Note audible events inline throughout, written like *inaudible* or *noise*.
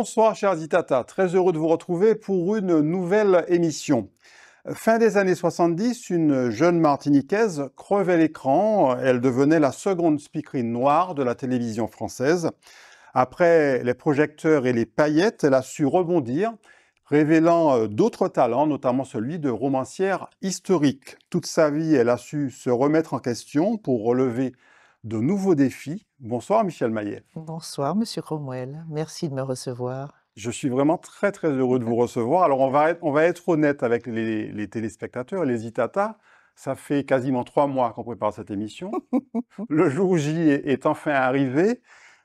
Bonsoir chers Zitata, très heureux de vous retrouver pour une nouvelle émission. Fin des années 70, une jeune martiniquaise crevait l'écran, elle devenait la seconde speakerine noire de la télévision française. Après les projecteurs et les paillettes, elle a su rebondir, révélant euh, d'autres talents, notamment celui de romancière historique. Toute sa vie, elle a su se remettre en question pour relever de nouveaux défis. Bonsoir Michel Maillet. Bonsoir Monsieur Cromwell, merci de me recevoir. Je suis vraiment très très heureux de vous recevoir. Alors on va être, on va être honnête avec les, téléspectateurs, les Itata. Ça fait quasiment trois mois qu'on prépare cette émission. *laughs* Le jour J est, enfin arrivé.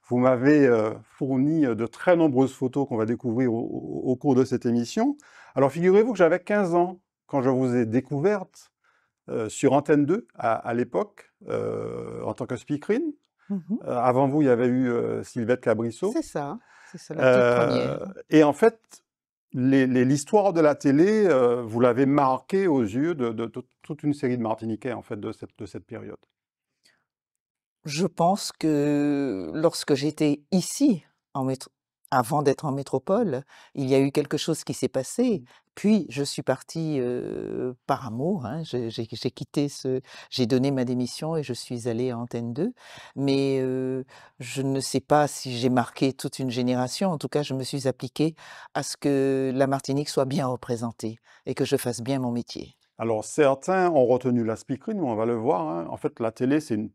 Vous m'avez euh, fourni euh, de très nombreuses photos qu'on va découvrir au, cours de cette émission. Alors figurez-vous que j'avais 15 ans quand je vous ai découverte euh, sur Antenne 2 à l'époque. Euh, en tant que speakerine. Mmh euh, avant vous, il y avait eu euh, Sylvette Cabrisseau. C'est ça, c'est Et en fait, l'histoire de la télé, vous l'avez marquée aux yeux de, toute une série de Martiniquais, en fait, de cette, de cette période. Je pense que lorsque j'étais ici, en, avant d'être en métropole, il y a eu quelque chose qui s'est passé. Mmh. Puis je suis partie par amour, hein, j'ai quitté ce, j'ai donné ma démission et je suis allée à Antenne 2. Mais je ne sais pas si j'ai marqué toute une génération. En tout cas, je me suis appliquée à ce que la Martinique soit bien représentée et que je fasse bien mon métier. Alors certains ont retenu la speakerine, on va le voir. Hein. En fait, la télé, c'est une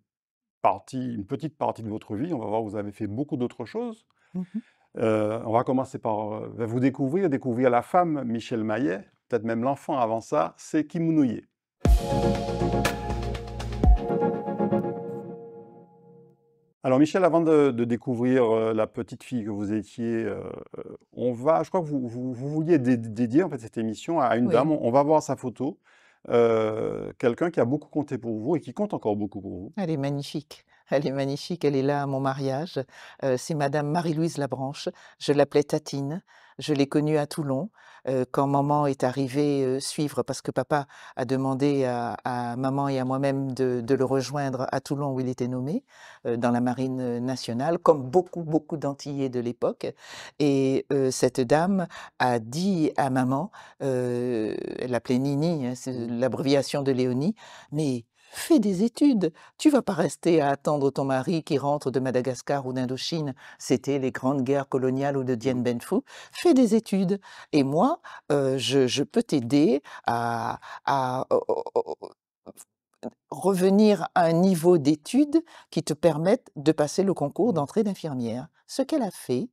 partie, une petite partie de votre vie. On va voir, vous avez fait beaucoup d'autres choses. Mmh euh, on va commencer par euh, vous découvrir, découvrir la femme, Michel Maillet, peut-être même l'enfant avant ça, c'est Kimounouye. Alors Michel, avant de, découvrir euh, la petite fille que vous étiez, on va, je crois que vous, vouliez dédier en fait cette émission à une dame. On, va voir sa photo, quelqu'un qui a beaucoup compté pour vous et qui compte encore beaucoup pour vous. Elle est magnifique. Elle est magnifique, elle est là à mon mariage. Euh, c'est Madame Marie-Louise Labranche. Je l'appelais Tatine. Je l'ai connue à Toulon euh, quand maman est arrivée euh, suivre parce que papa a demandé à, maman et à moi-même de, le rejoindre à Toulon où il était nommé dans la marine nationale, comme beaucoup beaucoup d'antillais de l'époque. Et cette dame a dit à maman, elle l'appelait Nini, hein, c'est l'abréviation de Léonie, mais Fais des études. Tu vas pas rester à attendre ton mari qui rentre de Madagascar ou d'Indochine. C'était les grandes guerres coloniales ou de Dien Bien Phu. Fais des études. Et moi, euh, je, peux t'aider à revenir à un niveau d'études qui te permette de passer le concours d'entrée d'infirmière. Ce qu'elle a fait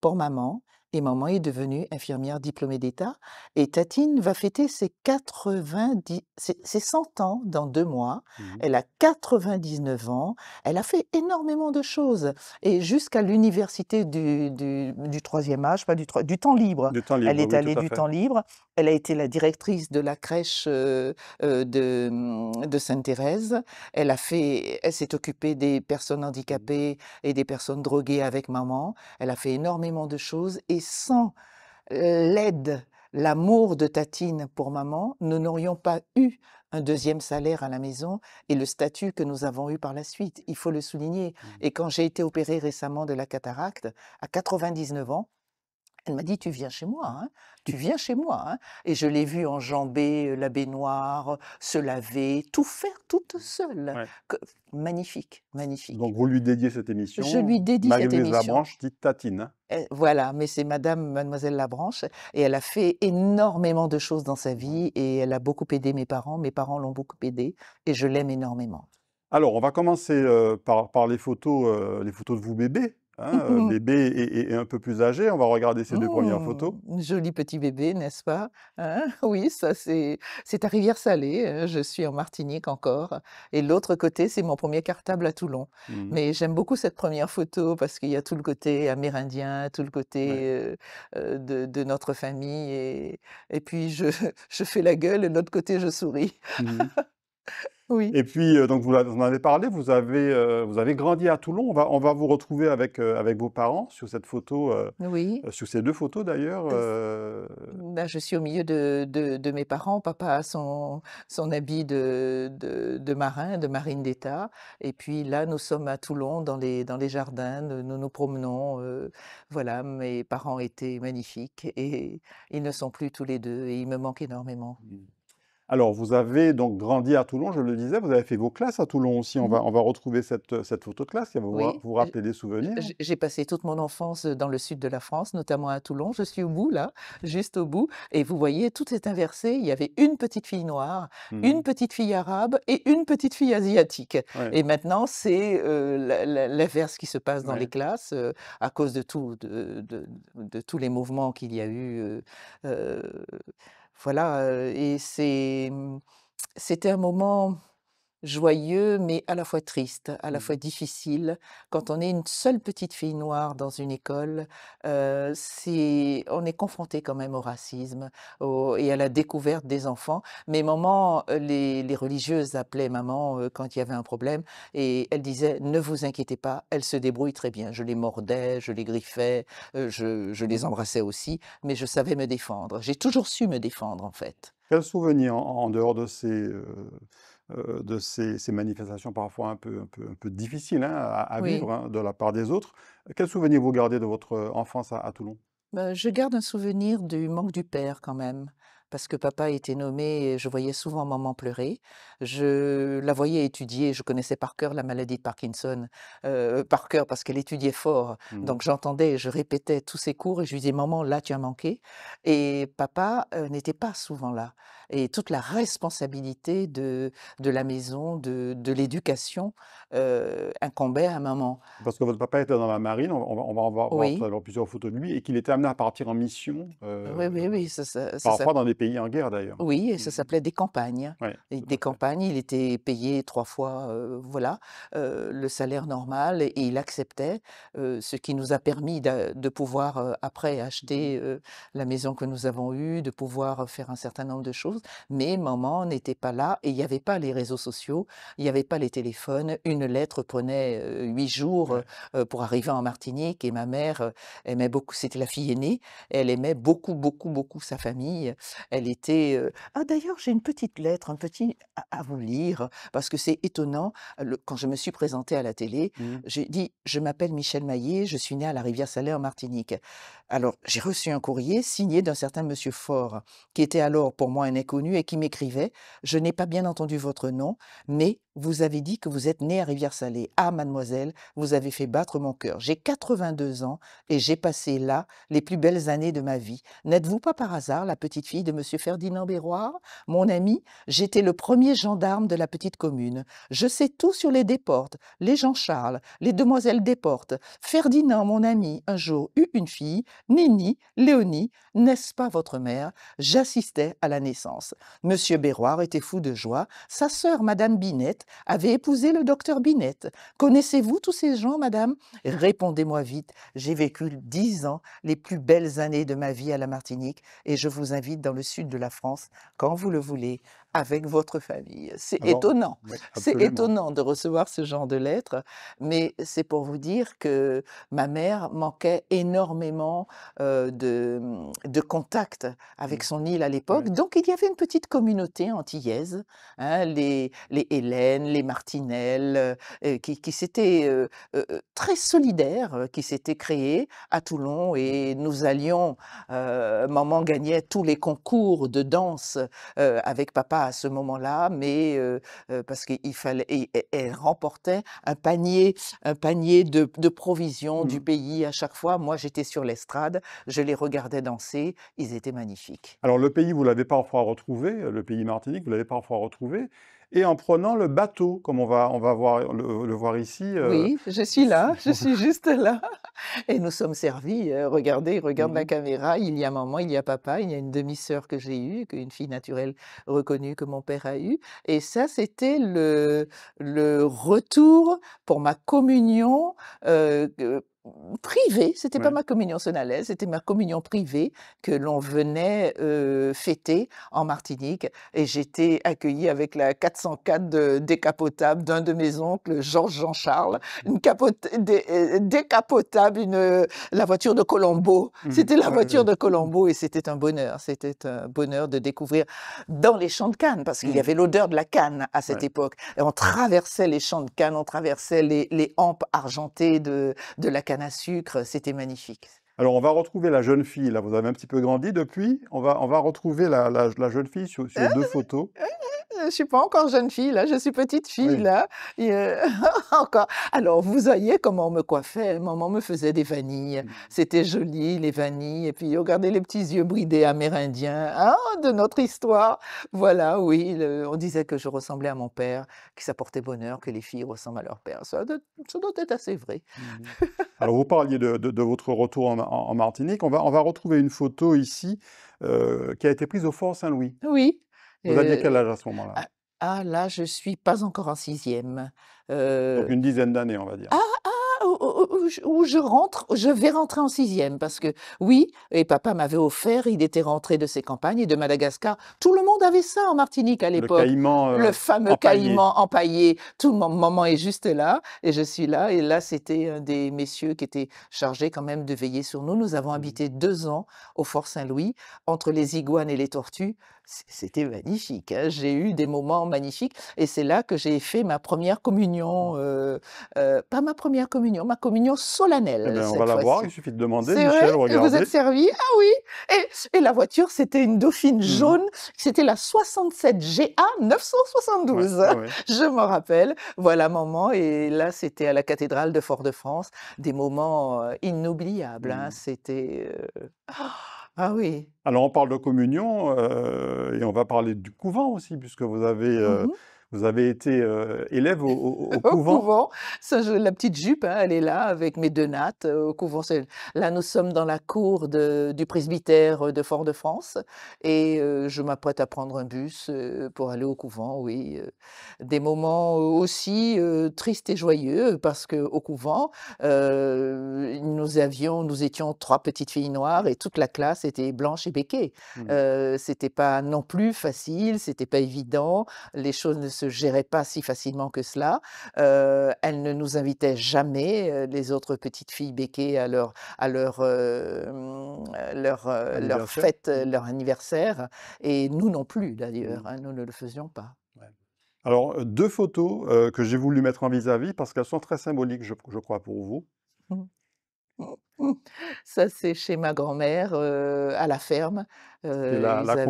pour maman, et maman est devenue infirmière diplômée d'État. Et Tatine va fêter ses 90, 100 ans dans deux mois. Mmh elle a 99 ans. Elle a fait énormément de choses. Et jusqu'à l'université du, troisième âge, pas du, temps libre. elle est allée du temps libre. Elle a été la directrice de la crèche euh, euh, mmh, de, Sainte-Thérèse. Elle elle s'est occupée des personnes handicapées et des personnes droguées avec maman. Elle a fait énormément de choses et sans l'aide, l'amour de Tatine pour maman, nous n'aurions pas eu un deuxième salaire à la maison et le statut que nous avons eu par la suite. Il faut le souligner. Mmh. Et quand j'ai été opérée récemment de la cataracte, à 99 ans, elle m'a dit, tu viens chez moi, hein, tu mmh. viens chez moi. Hein». et je l'ai vue enjamber la baignoire, se laver, tout faire toute mmh. seule. Magnifique, magnifique. Donc vous lui dédiez cette émission. Je lui dédie cette émission. Labranche dite Tatine. Hein. Euh, voilà, mais c'est Madame Mademoiselle Labranche et elle a fait énormément de choses dans sa vie et elle a beaucoup aidé mes parents. Mes parents l'ont beaucoup aidé et je l'aime énormément. Alors on va commencer par, les photos, les photos de vous bébés. Hein, euh, *laughs* bébé et, un peu plus âgé. On va regarder ces deux premières photos. Mmh, joli petit bébé, n'est-ce pas hein? *laughs* Oui, ça c'est c'est à Rivière Salée. Hein, je suis en Martinique encore. Et l'autre côté, c'est mon premier cartable à Toulon. Mmh. Mais j'aime beaucoup cette première photo parce qu'il y a tout le côté amérindien, tout le côté euh, euh, de, notre famille. Et, et puis je, *laughs* je, fais la gueule et l'autre côté, je souris. Mmh et puis, euh, donc, vous en avez parlé, vous avez, euh, vous avez grandi à Toulon. On va, on va vous retrouver avec, euh, avec vos parents sur cette photo, oui. sur ces deux photos d'ailleurs. Là bah, je suis au milieu de, de, mes parents. Papa a son, son habit de, de, de marin, de marine d'État. Et puis là, nous sommes à Toulon, dans les, dans les jardins, nous nous promenons. voilà, mes parents étaient magnifiques et ils ne sont plus tous les deux et il me manque énormément. Mmh. Alors, vous avez donc grandi à Toulon, je le disais, vous avez fait vos classes à Toulon aussi. On, va, mm. on va retrouver cette, euh, photo de classe qui va vous, rappeler des souvenirs. J'ai passé toute mon enfance euh, dans le sud de la France, notamment à Toulon. Je suis au bout, là, juste au bout. Et vous voyez, tout est inversé. Il y avait une petite fille noire, mmh. une petite fille arabe et une petite fille asiatique. Et maintenant, c'est euh, l'inverse qui se passe dans les classes à cause de, tout, de, tous les mouvements qu'il y a eu. Voilà, et mmh, c'était un moment joyeux, mais à la fois triste, à la fois mmh. difficile. Quand on est une seule petite fille noire dans une école, on est confronté quand même au racisme et à la découverte des enfants. Mes maman, les, religieuses appelaient maman quand il y avait un problème et elle disait ne vous inquiétez pas, elle se débrouille très bien. Je les mordais, je les griffais, je, les embrassais aussi, mais je savais me défendre. J'ai toujours su me défendre en fait. Quel souvenir en dehors de ces euh, de ces, manifestations parfois un peu, difficiles hein, à, vivre hein, de la part des autres. Quels souvenirs vous gardez de votre euh, enfance à, Toulon bah, Je garde un souvenir du manque du père quand même parce que papa était nommé, et je voyais souvent maman pleurer. Je la voyais étudier, je connaissais par cœur la maladie de Parkinson, euh, par cœur parce qu'elle étudiait fort. Mmh. Donc j'entendais, je répétais tous ses cours et je lui disais Maman, là tu as manqué. Et papa n'était pas souvent là et toute la responsabilité de, de la maison, de, de l'éducation euh, incombait à maman. Parce que votre papa était dans la marine, on, va, on va en voir, plusieurs photos de lui, et qu'il était amené à partir en mission. Euh, oui, oui, oui. Ça, parfois dans des pays en guerre d'ailleurs. Oui, et mmh ça s'appelait des campagnes. des campagnes, il était payé trois fois euh, voilà, euh, le salaire normal et il acceptait, ce qui nous a permis de, de pouvoir après acheter mmh la maison que nous avons eue, de pouvoir faire un certain nombre de choses mais maman n'était pas là et il n'y avait pas les réseaux sociaux, il n'y avait pas les téléphones. Une lettre prenait huit jours pour arriver en Martinique et ma mère aimait beaucoup, c'était la fille aînée, elle aimait beaucoup, beaucoup, beaucoup sa famille. Elle était. Ah, d'ailleurs, j'ai une petite lettre, un petit à vous lire, parce que c'est étonnant. Quand je me suis présentée à la télé, mmh. j'ai dit Je m'appelle Michel Maillet, je suis née à la Rivière-Salée en Martinique. Alors, j'ai reçu un courrier signé d'un certain monsieur Fort, qui était alors pour moi un connu et qui m'écrivait Je n'ai pas bien entendu votre nom, mais vous avez dit que vous êtes née à Rivière-Salée. Ah, mademoiselle, vous avez fait battre mon cœur. J'ai 82 ans et j'ai passé là les plus belles années de ma vie. N'êtes-vous pas par hasard la petite fille de M. Ferdinand Béroir Mon ami, j'étais le premier gendarme de la petite commune. Je sais tout sur les Desportes, les Jean-Charles, les demoiselles Desportes. Ferdinand, mon ami, un jour eut une fille, Nini, Léonie, n'est-ce pas votre mère J'assistais à la naissance. Monsieur Béroir était fou de joie. Sa sœur, Madame Binette, avait épousé le docteur Binette. Connaissez-vous tous ces gens, Madame Répondez-moi vite. J'ai vécu dix ans, les plus belles années de ma vie à la Martinique, et je vous invite dans le sud de la France, quand vous le voulez, avec votre famille. C'est ah étonnant. c'est étonnant de recevoir ce genre de lettres, mais c'est pour vous dire que ma mère manquait énormément de, mmh, de, contact avec mmh. son île à l'époque. Donc il y avait une petite communauté antillaise, hein, les, les Hélène, les Martinelles, qui, qui s'étaient très solidaires, qui s'étaient créées à Toulon et nous allions, maman gagnait tous les concours de danse avec papa à ce moment-là, mais parce qu'il fallait, remportait un panier, un panier de, provisions du mmh. pays à chaque fois. Moi, j'étais sur l'estrade, je les regardais danser, ils étaient magnifiques. Alors le pays, vous l'avez pas parfois retrouvé, le pays Martinique, vous l'avez pas parfois retrouvé et en prenant le bateau, comme on va, on va voir, le, voir ici. Euh, oui, je suis là, je *laughs* suis juste là. Et nous sommes servis. Euh, regardez, regarde ma la mhm. caméra. Il y a maman, il y a papa, il y a une demi-sœur que j'ai eue, une fille naturelle reconnue que mon père a eue. Et ça, c'était le, le retour pour ma communion. Euh, privée, c'était pas ma communion sonalaise, c'était ma communion privée que l'on venait euh, fêter en Martinique et j'étais accueillie avec la 404 de, décapotable d'un de mes oncles, Georges Jean Charles, mmh. une euh, décapotable, une, euh, la voiture de Colombo, mmh. c'était la voiture de Colombo et c'était un bonheur, c'était un bonheur de découvrir dans les champs de canne parce qu'il y mmh. avait l'odeur de la canne à cette époque on traversait les champs de canne on traversait les, hampes argentées de, de la canne à sucre, c'était magnifique. Alors, on va retrouver la jeune fille. Là, vous avez un petit peu grandi depuis. On va, on va retrouver la, jeune fille sur, sur deux photos. *laughs* Je ne suis pas encore jeune fille, là. Je suis petite fille, là. Euh, *laughs* encore. Alors, vous voyez comment on me coiffait. Maman me faisait des vanilles. Mm. C'était joli, les vanilles. Et puis, regardez les petits yeux bridés amérindiens hein, de notre histoire. Voilà, oui. On disait que je ressemblais à mon père, que ça portait bonheur, que les filles ressemblent à leur père. Ça, doit être assez vrai. Mm. Alors, vous parliez de, de votre retour en en, Martinique. On va, on va retrouver une photo ici euh, qui a été prise au Fort Saint-Louis. Oui. Vous aviez euh, quel âge à ce moment-là ah, ah, là, je suis pas encore en sixième. Euh, Donc une dizaine d'années, on va dire. Ah, où je, rentre, je vais rentrer en sixième parce que oui, et papa m'avait offert, il était rentré de ses campagnes et de Madagascar. Tout le monde avait ça en Martinique à l'époque. Euh, le fameux caïman empaillé. Tout le monde, maman est juste là et je suis là. Et là, c'était un des messieurs qui était chargé quand même de veiller sur nous. Nous avons mmh habité deux ans au Fort Saint-Louis entre les iguanes et les tortues c'était magnifique. Hein. J'ai eu des moments magnifiques et c'est là que j'ai fait ma première communion, mmh. euh, euh, pas ma première communion, ma communion solennelle. Eh ben, on va la voir, il suffit de demander, Michel, vrai, Vous êtes servi Ah oui et, la voiture, c'était une Dauphine mmh. jaune, c'était la 67 GA 972, je m'en rappelle. Voilà moment et là, c'était à la cathédrale de Fort-de-France, des moments euh, inoubliables. Hein. Mmh. C'était... Oh ah oui. Alors on parle de communion euh, et on va parler du couvent aussi, puisque vous avez euh, mmh vous avez été euh, élève au, couvent. au couvent, ça, la petite jupe, hein, elle est là avec mes deux nattes. Euh, au couvent, là, nous sommes dans la cour du presbytère euh, de Fort-de-France et je m'apprête à prendre un bus pour aller au couvent. Oui, des moments aussi tristes et joyeux parce que au couvent, nous avions, nous étions trois petites filles noires et toute la classe était blanche et béquée. Ce mmh. c'était pas non plus facile, c'était pas évident. Les choses ne se se gérait pas si facilement que cela. elle ne nous invitait jamais, les autres petites filles béquées, à leur, à leur, mmh, leur, leur, fête, mmh. leur anniversaire. Et nous non plus, d'ailleurs, mmh. hein, nous ne le faisions pas. Alors, deux photos que j'ai voulu mettre en vis-à-vis parce qu'elles sont très symboliques, je, crois, pour vous. Ça, c'est chez ma grand-mère à la ferme. Euh, la, la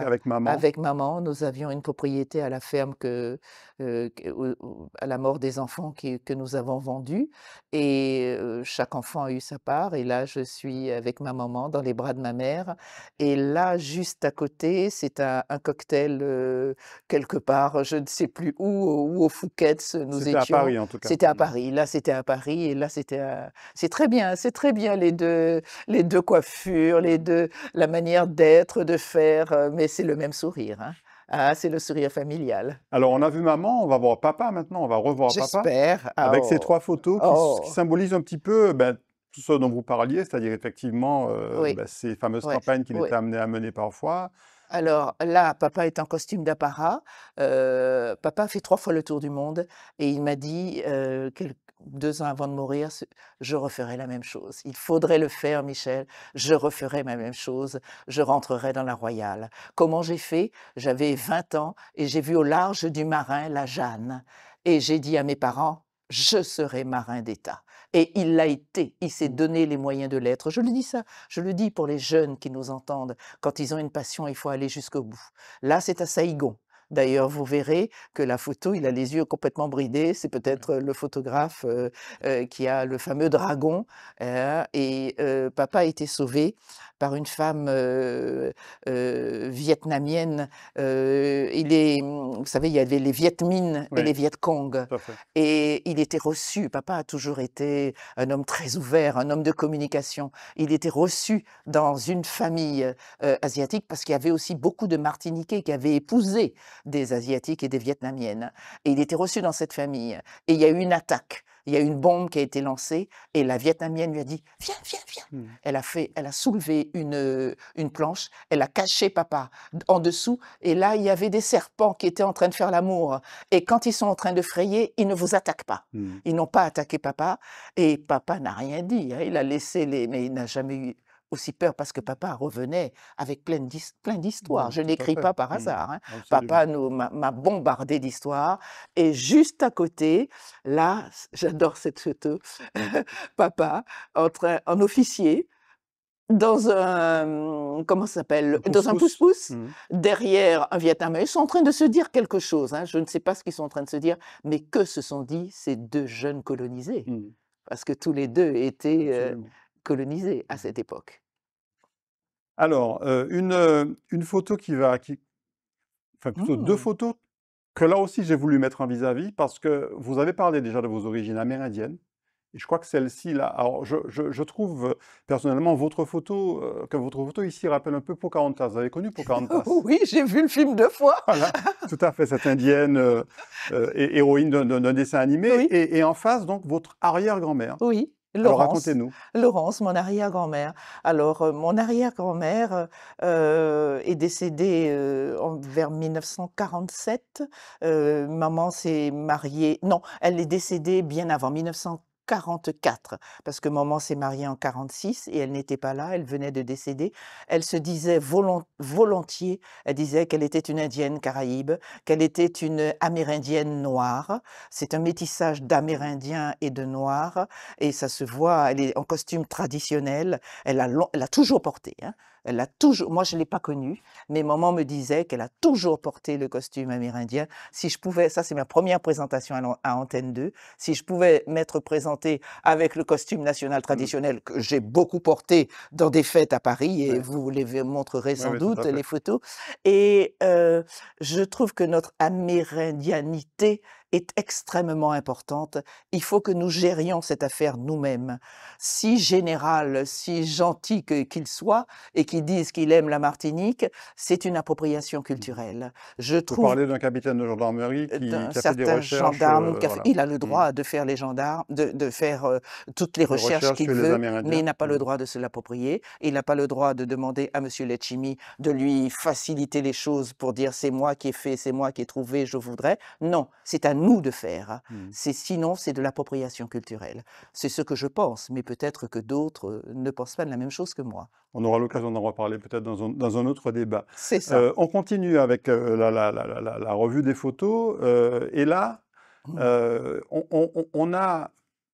avec, maman. Avec maman, nous avions une propriété à la ferme que, à la mort des enfants que nous avons vendus. Et chaque enfant a eu sa part. Et là, je suis avec ma maman dans les bras de ma mère. Et là, juste à côté, c'est un, cocktail quelque part, je ne sais plus où, où au Fouquet's nous étions. C'était à Paris, en tout cas. C'était à mmh. Paris. Là, c'était à Paris. Et là, c'était à... C'est très bien c'est très bien les deux, les deux coiffures, les deux, la manière d'être, de faire, euh, mais c'est le même sourire. Hein. Ah, c'est le sourire familial. Alors, on a vu maman, on va voir papa maintenant, on va revoir papa. J'espère. avec ces oh. trois photos qui, oh. symbolisent un petit peu ben, tout ce dont vous parliez, c'est-à-dire effectivement euh, ben, ces fameuses campagnes qu'il était amené à mener parfois. Alors là, papa est en costume d'apparat. Euh, papa fait trois fois le tour du monde et il m'a dit euh, deux ans avant de mourir, je referais la même chose. Il faudrait le faire, Michel. Je referais ma même chose. Je rentrerai dans la Royale. Comment j'ai fait J'avais 20 ans et j'ai vu au large du marin la Jeanne. Et j'ai dit à mes parents, je serai marin d'État. Et il l'a été, il s'est donné les moyens de l'être. Je le dis ça, je le dis pour les jeunes qui nous entendent. Quand ils ont une passion, il faut aller jusqu'au bout. Là, c'est à Saïgon. D'ailleurs, vous verrez que la photo, il a les yeux complètement bridés. C'est peut-être euh, le photographe euh, euh, qui a le fameux dragon. Hein, et Papa a été sauvé par une femme vietnamienne. il mmh, vous savez, il y avait les Viet et les Viet Cong. Et il était reçu, papa a toujours été un homme très ouvert, un homme de communication. Il était reçu dans une famille asiatique parce qu'il y avait aussi beaucoup de Martiniquais qui avaient épousé des Asiatiques et des Vietnamiennes. Et il était reçu dans cette famille. Et il y a eu une attaque il y a une bombe qui a été lancée et la Vietnamienne lui a dit Viens, viens, viens. Mmh. Elle, a fait, elle a soulevé une, euh, une planche, elle a caché papa en dessous et là, il y avait des serpents qui étaient en train de faire l'amour. Et quand ils sont en train de frayer, ils ne vous attaquent pas. Mmh. Ils n'ont pas attaqué papa et papa n'a rien dit. Hein. Il a laissé les. Mais il n'a jamais eu aussi peur parce que papa revenait avec plein d'histoires. Je n'écris pas par mmh hasard. Hein. Papa m'a bombardé d'histoires. Et juste à côté, là, j'adore cette photo, mmh. *laughs* papa train, en officier dans un mmh, comment s'appelle dans un pouce-pouce derrière un Vietnam. Ils sont en train de se dire quelque chose. Hein. Je ne sais pas ce qu'ils sont en train de se dire, mais que se sont dit ces deux jeunes colonisés, parce que tous les deux étaient euh, colonisés à cette époque. Alors, euh, une, euh, une, photo qui va... Enfin, plutôt deux mmh. photos que là aussi j'ai voulu mettre en vis-à-vis parce que vous avez parlé déjà de vos origines amérindiennes. Et je crois que celle-ci, là, alors je, trouve personnellement votre photo, euh, que votre photo ici rappelle un peu Pocahontas. Vous avez connu *laughs* Pocahontas Oui, j'ai vu le film deux fois. tout à fait, cette indienne héroïne d'un dessin animé. et, en face, donc, votre arrière-grand-mère. Oui. Laurence, racontez-nous. Laurence, mon arrière-grand-mère. Alors euh, mon arrière-grand-mère euh, est décédée euh, en, vers 1947. maman s'est mariée. Non, elle est décédée bien avant 1947. 44, parce que maman s'est mariée en 46 et elle n'était pas là, elle venait de décéder. Elle se disait volontiers, elle disait qu'elle était une indienne caraïbe, qu'elle était une amérindienne noire. C'est un métissage d'amérindiens et de noirs, et ça se voit, elle est en costume traditionnel, elle l'a toujours porté, hein. Elle a toujours, moi je l'ai pas connue, mais maman me disait qu'elle a toujours porté le costume amérindien. Si je pouvais, ça c'est ma première présentation à Antenne 2, si je pouvais m'être présentée avec le costume national mmh. traditionnel que j'ai beaucoup porté dans des fêtes à Paris, et vous les montrerez sans doute les photos. Et euh, je trouve que notre amérindianité est extrêmement importante. Il faut que nous gérions cette affaire nous-mêmes. Si général, si gentil qu'il soit, et qu'il dise qu'il aime la Martinique, c'est une appropriation mmh. culturelle. Je Vous trouve. parlez d'un capitaine de gendarmerie euh, qui, a fait des recherches. Gendarme, euh, Il a le mmh. droit de faire les gendarmes, de, faire euh, toutes les, recherches, qu'il veut, mais il n'a pas le mmh. droit de se l'approprier. Il n'a pas le droit de demander à M. Letchimi de lui faciliter les choses pour dire c'est moi qui ai fait, c'est moi qui ai trouvé, je voudrais. Non, c'est à nous de faire. Mmh. sinon c'est de l'appropriation culturelle. C'est ce que je pense, mais peut-être que d'autres euh, ne pensent pas de la même chose que moi. On aura l'occasion d'en reparler peut-être dans, un, autre débat. C'est ça. Euh, on continue avec euh, la, revue des photos et là, mmh. on, a,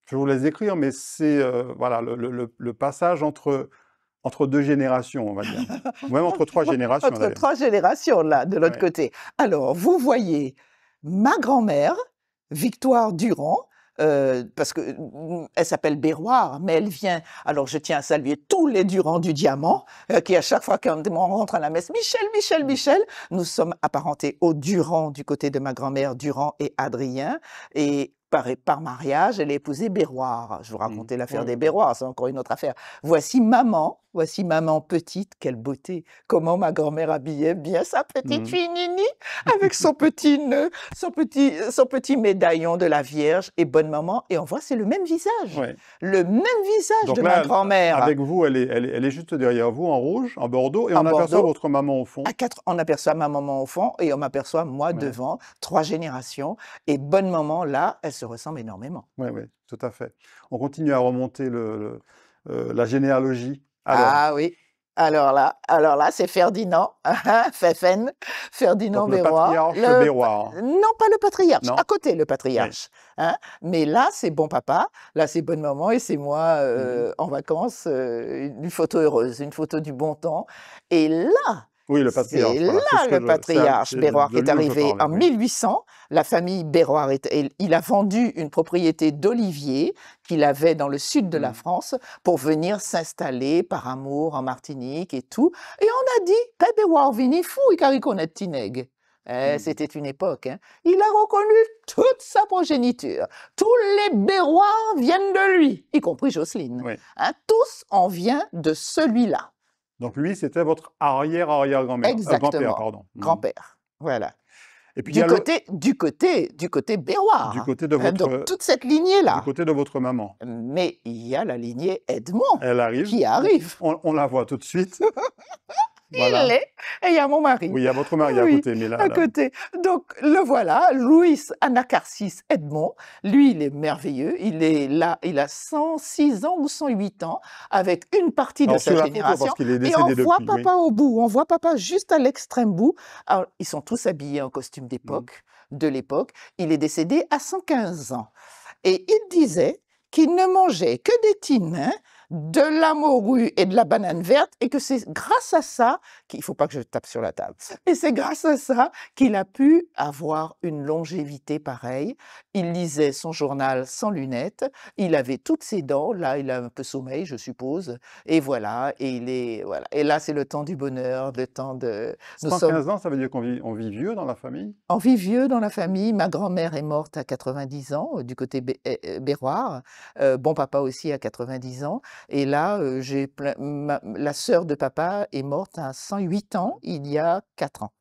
je vous laisse écrire, mais c'est voilà le, passage entre entre deux générations, on va dire. Même entre trois *laughs* générations. Entre trois générations, là, de l'autre côté. Alors, vous voyez ma grand-mère, Victoire Durand, euh, parce que mm, elle s'appelle Béroir, mais elle vient. Alors je tiens à saluer tous les Durand du diamant euh, qui à chaque fois qu'on rentre à la messe, Michel, Michel, mmh. Michel, nous sommes apparentés aux Durand du côté de ma grand-mère Durand et Adrien et par, mariage, elle a épousé Béroir. Je vous mmh. racontais l'affaire des Béroirs, c'est encore une autre affaire. Voici maman, Voici maman petite, quelle beauté. Comment ma grand-mère habillait bien sa petite mmh. fille Nini avec son *laughs* petit nœud, son petit, son petit médaillon de la Vierge et bonne maman. Et on voit, c'est le même visage. Le même visage de ma grand-mère. Avec vous, elle est, elle, est, juste derrière vous en rouge, en bordeaux, et en on aperçoit votre maman au fond. À quatre, on aperçoit ma maman au fond et on m'aperçoit moi devant, trois générations. Et bonne maman, là, elle se ressemble énormément. Oui, oui, tout à fait. On continue à remonter le, euh, la généalogie ah oui. Alors là, alors là, c'est Ferdinand, hein, FFN, Ferdinand Le patriarche le... Hein. Non, pas le patriarche, à côté le patriarche. Hein? Mais là, c'est bon papa, là, c'est bonne maman et c'est moi mmh euh, en vacances, euh, une photo heureuse, une photo du bon temps. Et là, oui, le patriarche. C'est là le patriarche Béroir qui est arrivé en 1800. La famille Béroir, il a vendu une propriété d'olivier qu'il avait dans le sud de la mm. France pour venir s'installer par amour en Martinique et tout. Et on a dit, Béroir, venez fou il connaît Eh, mm. C'était une époque. Hein. Il a reconnu toute sa progéniture. Tous les Béroirs viennent de lui, y compris Jocelyne. Hein. tous en viennent de celui-là. Donc lui, c'était votre arrière-arrière-grand-mère. Euh, Exactement. grand-père, pardon. Mmh. Grand-père, voilà. Et puis, du, côté, le... du côté, du côté béroir. Du hein, côté de hein, votre... Donc, toute cette lignée-là. Du côté de votre maman. Mais il y a la lignée Edmond. Elle arrive. Qui arrive. On, on la voit tout de suite. *laughs* Il est. Et il y a mon mari. Oui, il y a votre mari à côté, Donc, le voilà, Louis Anacarsis Edmond. Lui, il est merveilleux. Il est là, il a 106 ans ou 108 ans, avec une partie de sa génération. et on voit papa au bout. On voit papa juste à l'extrême bout. Alors, ils sont tous habillés en costume mmh. d'époque, de l'époque. Il est décédé à 115 ans. Et il disait qu'il ne mangeait que des tines, hein, de la morue et de la banane verte, et que c'est grâce à ça qu'il faut pas que je tape sur la table. Et c'est grâce à ça qu'il a pu avoir une longévité pareille. Il lisait son journal sans lunettes. Il avait toutes ses dents. Là, il a un peu sommeil, je suppose. Et voilà. Et il est voilà. Et là, c'est le temps du bonheur, le temps de. ans, ça veut dire qu'on vit, on vit vieux dans la famille. On vit vieux dans la famille. Ma grand-mère est morte à 90 ans euh, du côté euh, euh, Béroir. bon papa aussi à 90 ans. Et là, euh, j'ai la sœur de papa est morte à 108 ans il y a 4 ans.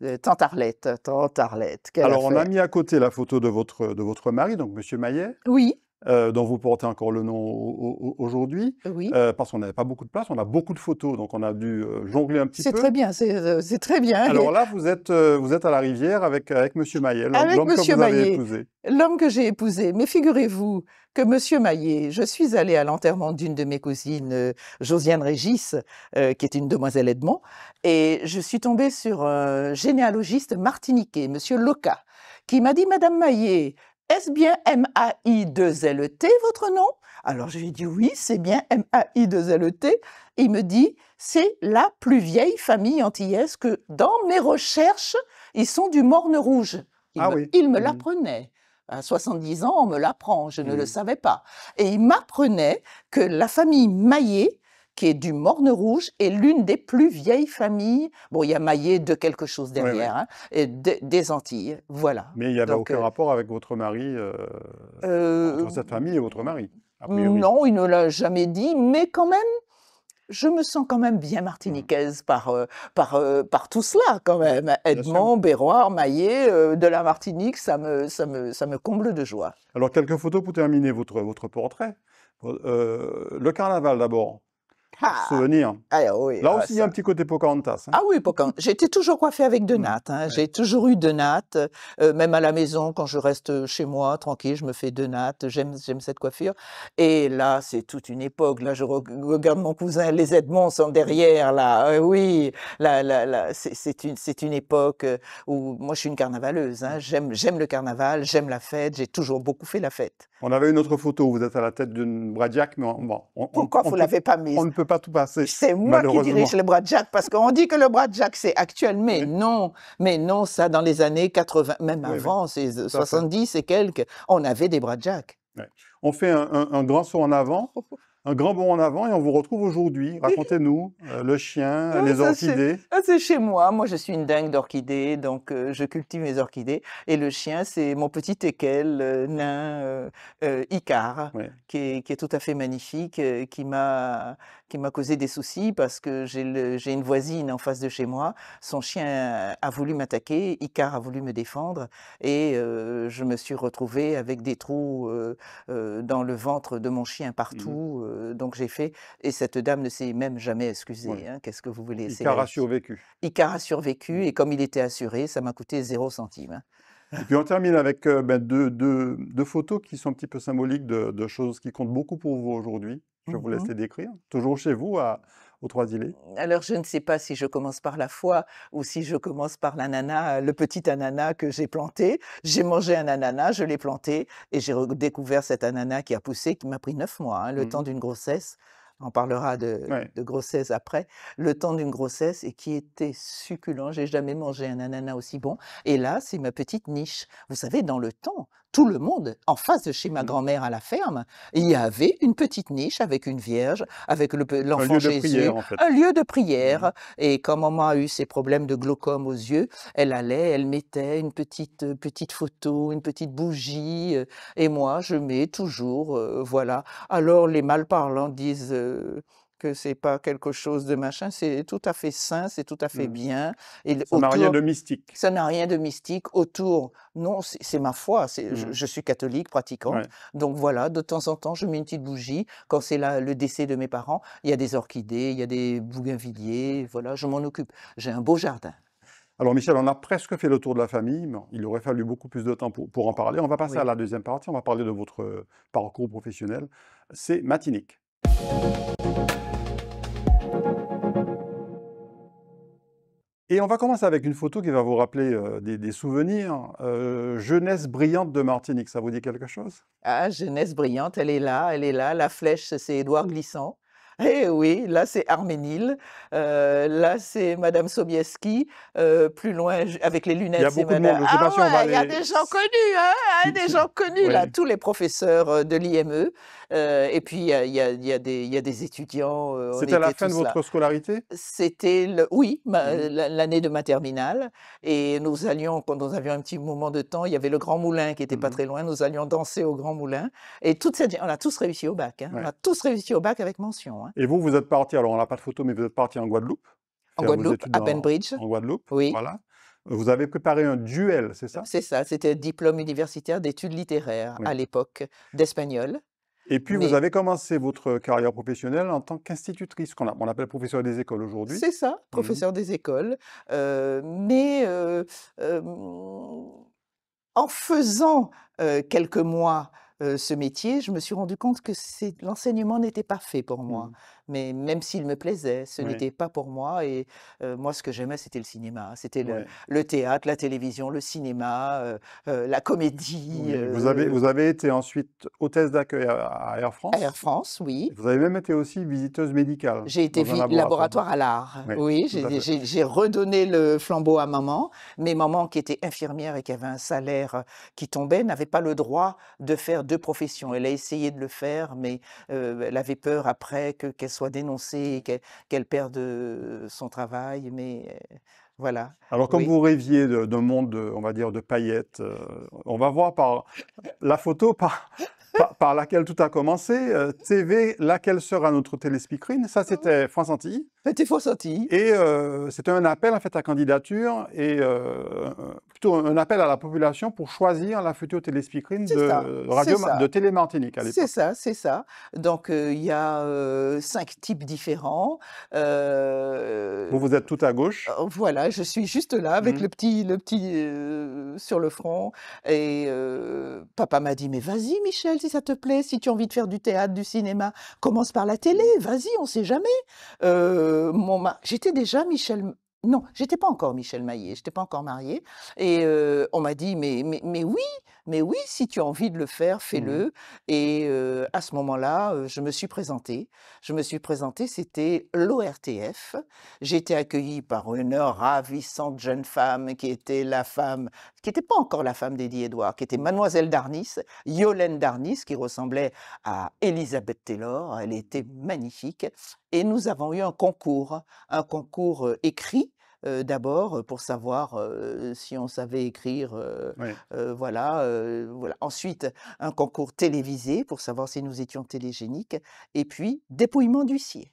Mmh. Euh, tante Arlette, Tante Arlette. Alors, on a mis à côté la photo de votre, mari, donc Monsieur Maillet. Oui. Euh, dont vous portez encore le nom aujourd'hui, oui. Euh, parce qu'on n'avait pas beaucoup de place, on a beaucoup de photos, donc on a dû euh, jongler un petit peu. C'est très bien, c'est très bien. Alors là, vous êtes, vous êtes à la rivière avec, avec Monsieur Maillet, l'homme que vous avez épousé. L'homme que j'ai épousé. Mais figurez-vous que Monsieur Maillet, je suis allée à l'enterrement d'une de mes cousines, Josiane Régis, qui est une demoiselle Edmond, et je suis tombée sur un généalogiste martiniquais, Monsieur Loca, qui m'a dit Madame Maillet, est-ce bien i 2 e t votre nom Alors je lui ai dit oui, c'est bien m a i 2 » e Il me dit, c'est la plus vieille famille antillaise que dans mes recherches, ils sont du Morne Rouge. Il ah me, oui. me mmh. l'apprenait. À 70 ans, on me l'apprend, je ne le mmh. savais pas. Et il m'apprenait que la famille Maillet qui est du Morne Rouge et l'une des plus vieilles familles. Bon, il y a maillé de quelque chose derrière, hein, des Antilles. Voilà. Mais il n'y avait aucun euh, rapport avec votre mari, euh, euh, entre cette famille et votre mari. Non, il ne l'a jamais dit, mais quand même, je me sens quand même bien martiniquaise hmm. par, par, par tout cela, quand même. Edmond, Béroir, Maillet, de la Martinique, ça me, ça, me, comble de joie. Alors, quelques photos pour terminer votre, votre portrait. le carnaval d'abord. Ah. souvenir. Ah, là ah, aussi, il y a un petit côté Pocahontas. Hein. Ah oui, Pocahontas. J'étais toujours coiffée avec deux nattes. Hein. J'ai toujours eu deux nattes. Euh, même à la maison, quand je reste chez moi, tranquille, je me fais deux nattes. J'aime, j'aime cette coiffure. Et là, c'est toute une époque. Là, je regarde mon cousin, les Edmonds sont derrière, là. oui, là, c'est, une, c'est une époque euh, où moi, je suis une carnavaleuse. Hein. J'aime, j'aime le carnaval, j'aime la fête. J'ai toujours beaucoup fait la fête. On avait une autre photo où vous êtes à la tête d'une bradiac, mais Pourquoi vous ne l'avez pas mise On ne peut pas tout C'est moi qui dirige le bras de Jack, parce qu'on dit que le bras de Jack c'est actuel, mais non, mais non, ça, dans les années 80, même avant, c'est 70 et quelques, on avait des bras de jack On fait un, un grand saut en avant. *laughs* un grand bond en avant et on vous retrouve aujourd'hui. Racontez-nous euh, le chien, ah, les orchidées. Ah, c'est chez moi. Moi, je suis une dingue d'orchidées, donc euh, je cultive mes orchidées. Et le chien, c'est mon petit équel euh, nain Icar, qui, est, tout à fait magnifique, qui m'a qui m'a causé des soucis parce que j'ai une voisine en face de chez moi. Son chien a voulu m'attaquer, Icar a voulu me défendre et je me suis retrouvée avec des trous dans le ventre de mon chien mmh. partout. Euh, donc j'ai fait. Et cette dame ne s'est même jamais excusée. Hein, qu'est-ce que vous voulez Icar a euh, survécu. Icar a survécu, mm. et comme il était assuré, ça m'a coûté zéro centime. Hein. Et puis on termine avec euh, ben, deux, photos qui sont un petit peu symboliques de, choses qui comptent beaucoup pour vous aujourd'hui. Je vous mmh laisse décrire. Toujours chez vous, à, trois Alors, je ne sais pas si je commence par la foi ou si je commence par l'ananas, euh, le petit ananas que j'ai planté. J'ai mangé un ananas, je l'ai planté et j'ai redécouvert cet ananas qui a poussé, qui m'a pris neuf mois, hein, le mmh temps d'une grossesse. On parlera de, grossesse après. Le temps d'une grossesse et qui était succulent. J'ai jamais mangé un ananas aussi bon. Et là, c'est ma petite niche. Vous savez, dans le temps, tout le monde, en face de chez ma mmh. grand-mère à la ferme, il y avait une petite niche avec une vierge, avec l'enfant Jésus, un lieu de prière. Mmh. Et quand maman a eu ses problèmes de glaucome aux yeux, elle allait, elle mettait une petite, euh, petite photo, une petite bougie. Euh, et moi, je mets toujours, euh, voilà. Alors les malparlants disent que c'est pas quelque chose de machin, c'est tout à fait sain, c'est tout à fait mmh. bien. Et ça n'a rien de mystique. Ça n'a rien de mystique. Autour, non, c'est ma foi. Mmh. Je, suis catholique, pratiquante. Donc voilà, de temps en temps, je mets une petite bougie. Quand c'est le décès de mes parents, il y a des orchidées, il y a des bougainvilliers. Voilà, je m'en occupe. J'ai un beau jardin. Alors Michel, on a presque fait le tour de la famille, il aurait fallu beaucoup plus de temps pour, en parler. On va passer à la deuxième partie, on va parler de votre euh, parcours professionnel. C'est Matinique. Et on va commencer avec une photo qui va vous rappeler euh, des, souvenirs. Euh, jeunesse brillante de Martinique, ça vous dit quelque chose Ah, jeunesse brillante, elle est là, elle est là. La flèche, c'est Édouard Glissant. Eh oui, là c'est Arménil, euh, là c'est Madame Sobieski, euh, plus loin avec les lunettes. Il y a beaucoup de ah il y a des gens connus, hein, hein des gens connus là, tous les professeurs euh, de l'IME. et puis il y, a, des, étudiants. C'était à la fin de votre scolarité C'était oui, mmh l'année de ma terminale. Et nous allions, quand nous avions un petit moment de temps, il y avait le Grand Moulin qui était mmh pas très loin. Nous allions danser au Grand Moulin. Et toute cette, on a tous réussi au bac. Hein. On a tous réussi au bac avec mention. Hein. Et vous, vous êtes parti, alors on n'a pas de photo, mais vous êtes parti en Guadeloupe. En Guadeloupe, à Benbridge. En, Guadeloupe, oui. Voilà. Vous avez préparé un duel, c'est ça C'est ça, c'était diplôme universitaire d'études littéraires à l'époque d'espagnol. Et puis, vous avez commencé votre carrière professionnelle en tant qu'institutrice, qu'on appelle professeur des écoles aujourd'hui. C'est ça, mmh professeur des écoles. Euh, mais euh, euh, en faisant quelques mois ce métier, je me suis rendu compte que l'enseignement n'était pas fait pour moi. Mmh. Mais même s'il me plaisait, ce n'était pas pour moi. Et moi, ce que j'aimais, c'était le cinéma. C'était le, théâtre, la télévision, le cinéma, la comédie. Vous, avez, vous avez été ensuite hôtesse d'accueil à, Air France. Air France, oui. Vous avez même été aussi visiteuse médicale. J'ai été laboratoire. laboratoire. à l'art. Oui, j'ai redonné le flambeau à maman. Mais maman, qui était infirmière et qui avait un salaire qui tombait, n'avait pas le droit de faire de professions. Elle a essayé de le faire, mais elle avait peur après qu'elle soit dénoncée, qu'elle perde son travail, mais voilà. Alors, comme vous rêviez d'un monde, on va dire, de paillettes, on va voir par la photo par, par, laquelle tout a commencé, euh, TV, laquelle sera notre téléspeakerine. Ça, ah c'était France Antilles. C'était France Antilles. Et euh, c'était un appel, en fait, à candidature et euh, plutôt un appel à la population pour choisir la future téléspeakerine de, radio, de Télé Martinique à l'époque. C'est ça, c'est ça. Donc, il y a cinq types différents. Vous, vous êtes tout à gauche. Voilà, je suis juste là mmh avec le petit, le petit sur le front. Et papa m'a dit, mais vas-y, Michel, ça te plaît, si tu as envie de faire du théâtre, du cinéma, commence par la télé, vas-y, on ne sait jamais. Euh, mon J'étais déjà Michel non, j'étais pas encore Michel Maillet, j'étais pas encore mariée. Et euh, on m'a dit, mais, mais, oui, mais oui, si tu as envie de le faire, fais-le. Mmh et euh, à ce moment-là, euh, je me suis présentée. Je me suis présentée, c'était l'ORTF. J'ai été accueillie par une ravissante jeune femme qui était la femme, qui n'était pas encore la femme d'Eddie Edouard, qui était Mademoiselle Darnis, Yolène Darnis, qui ressemblait à Elisabeth Taylor. Elle était magnifique. Et nous avons eu un concours, un concours écrit d'abord pour savoir si on savait écrire. voilà, Ensuite, un concours télévisé pour savoir si nous étions télégéniques. Et puis, dépouillement d'huissier. Mmh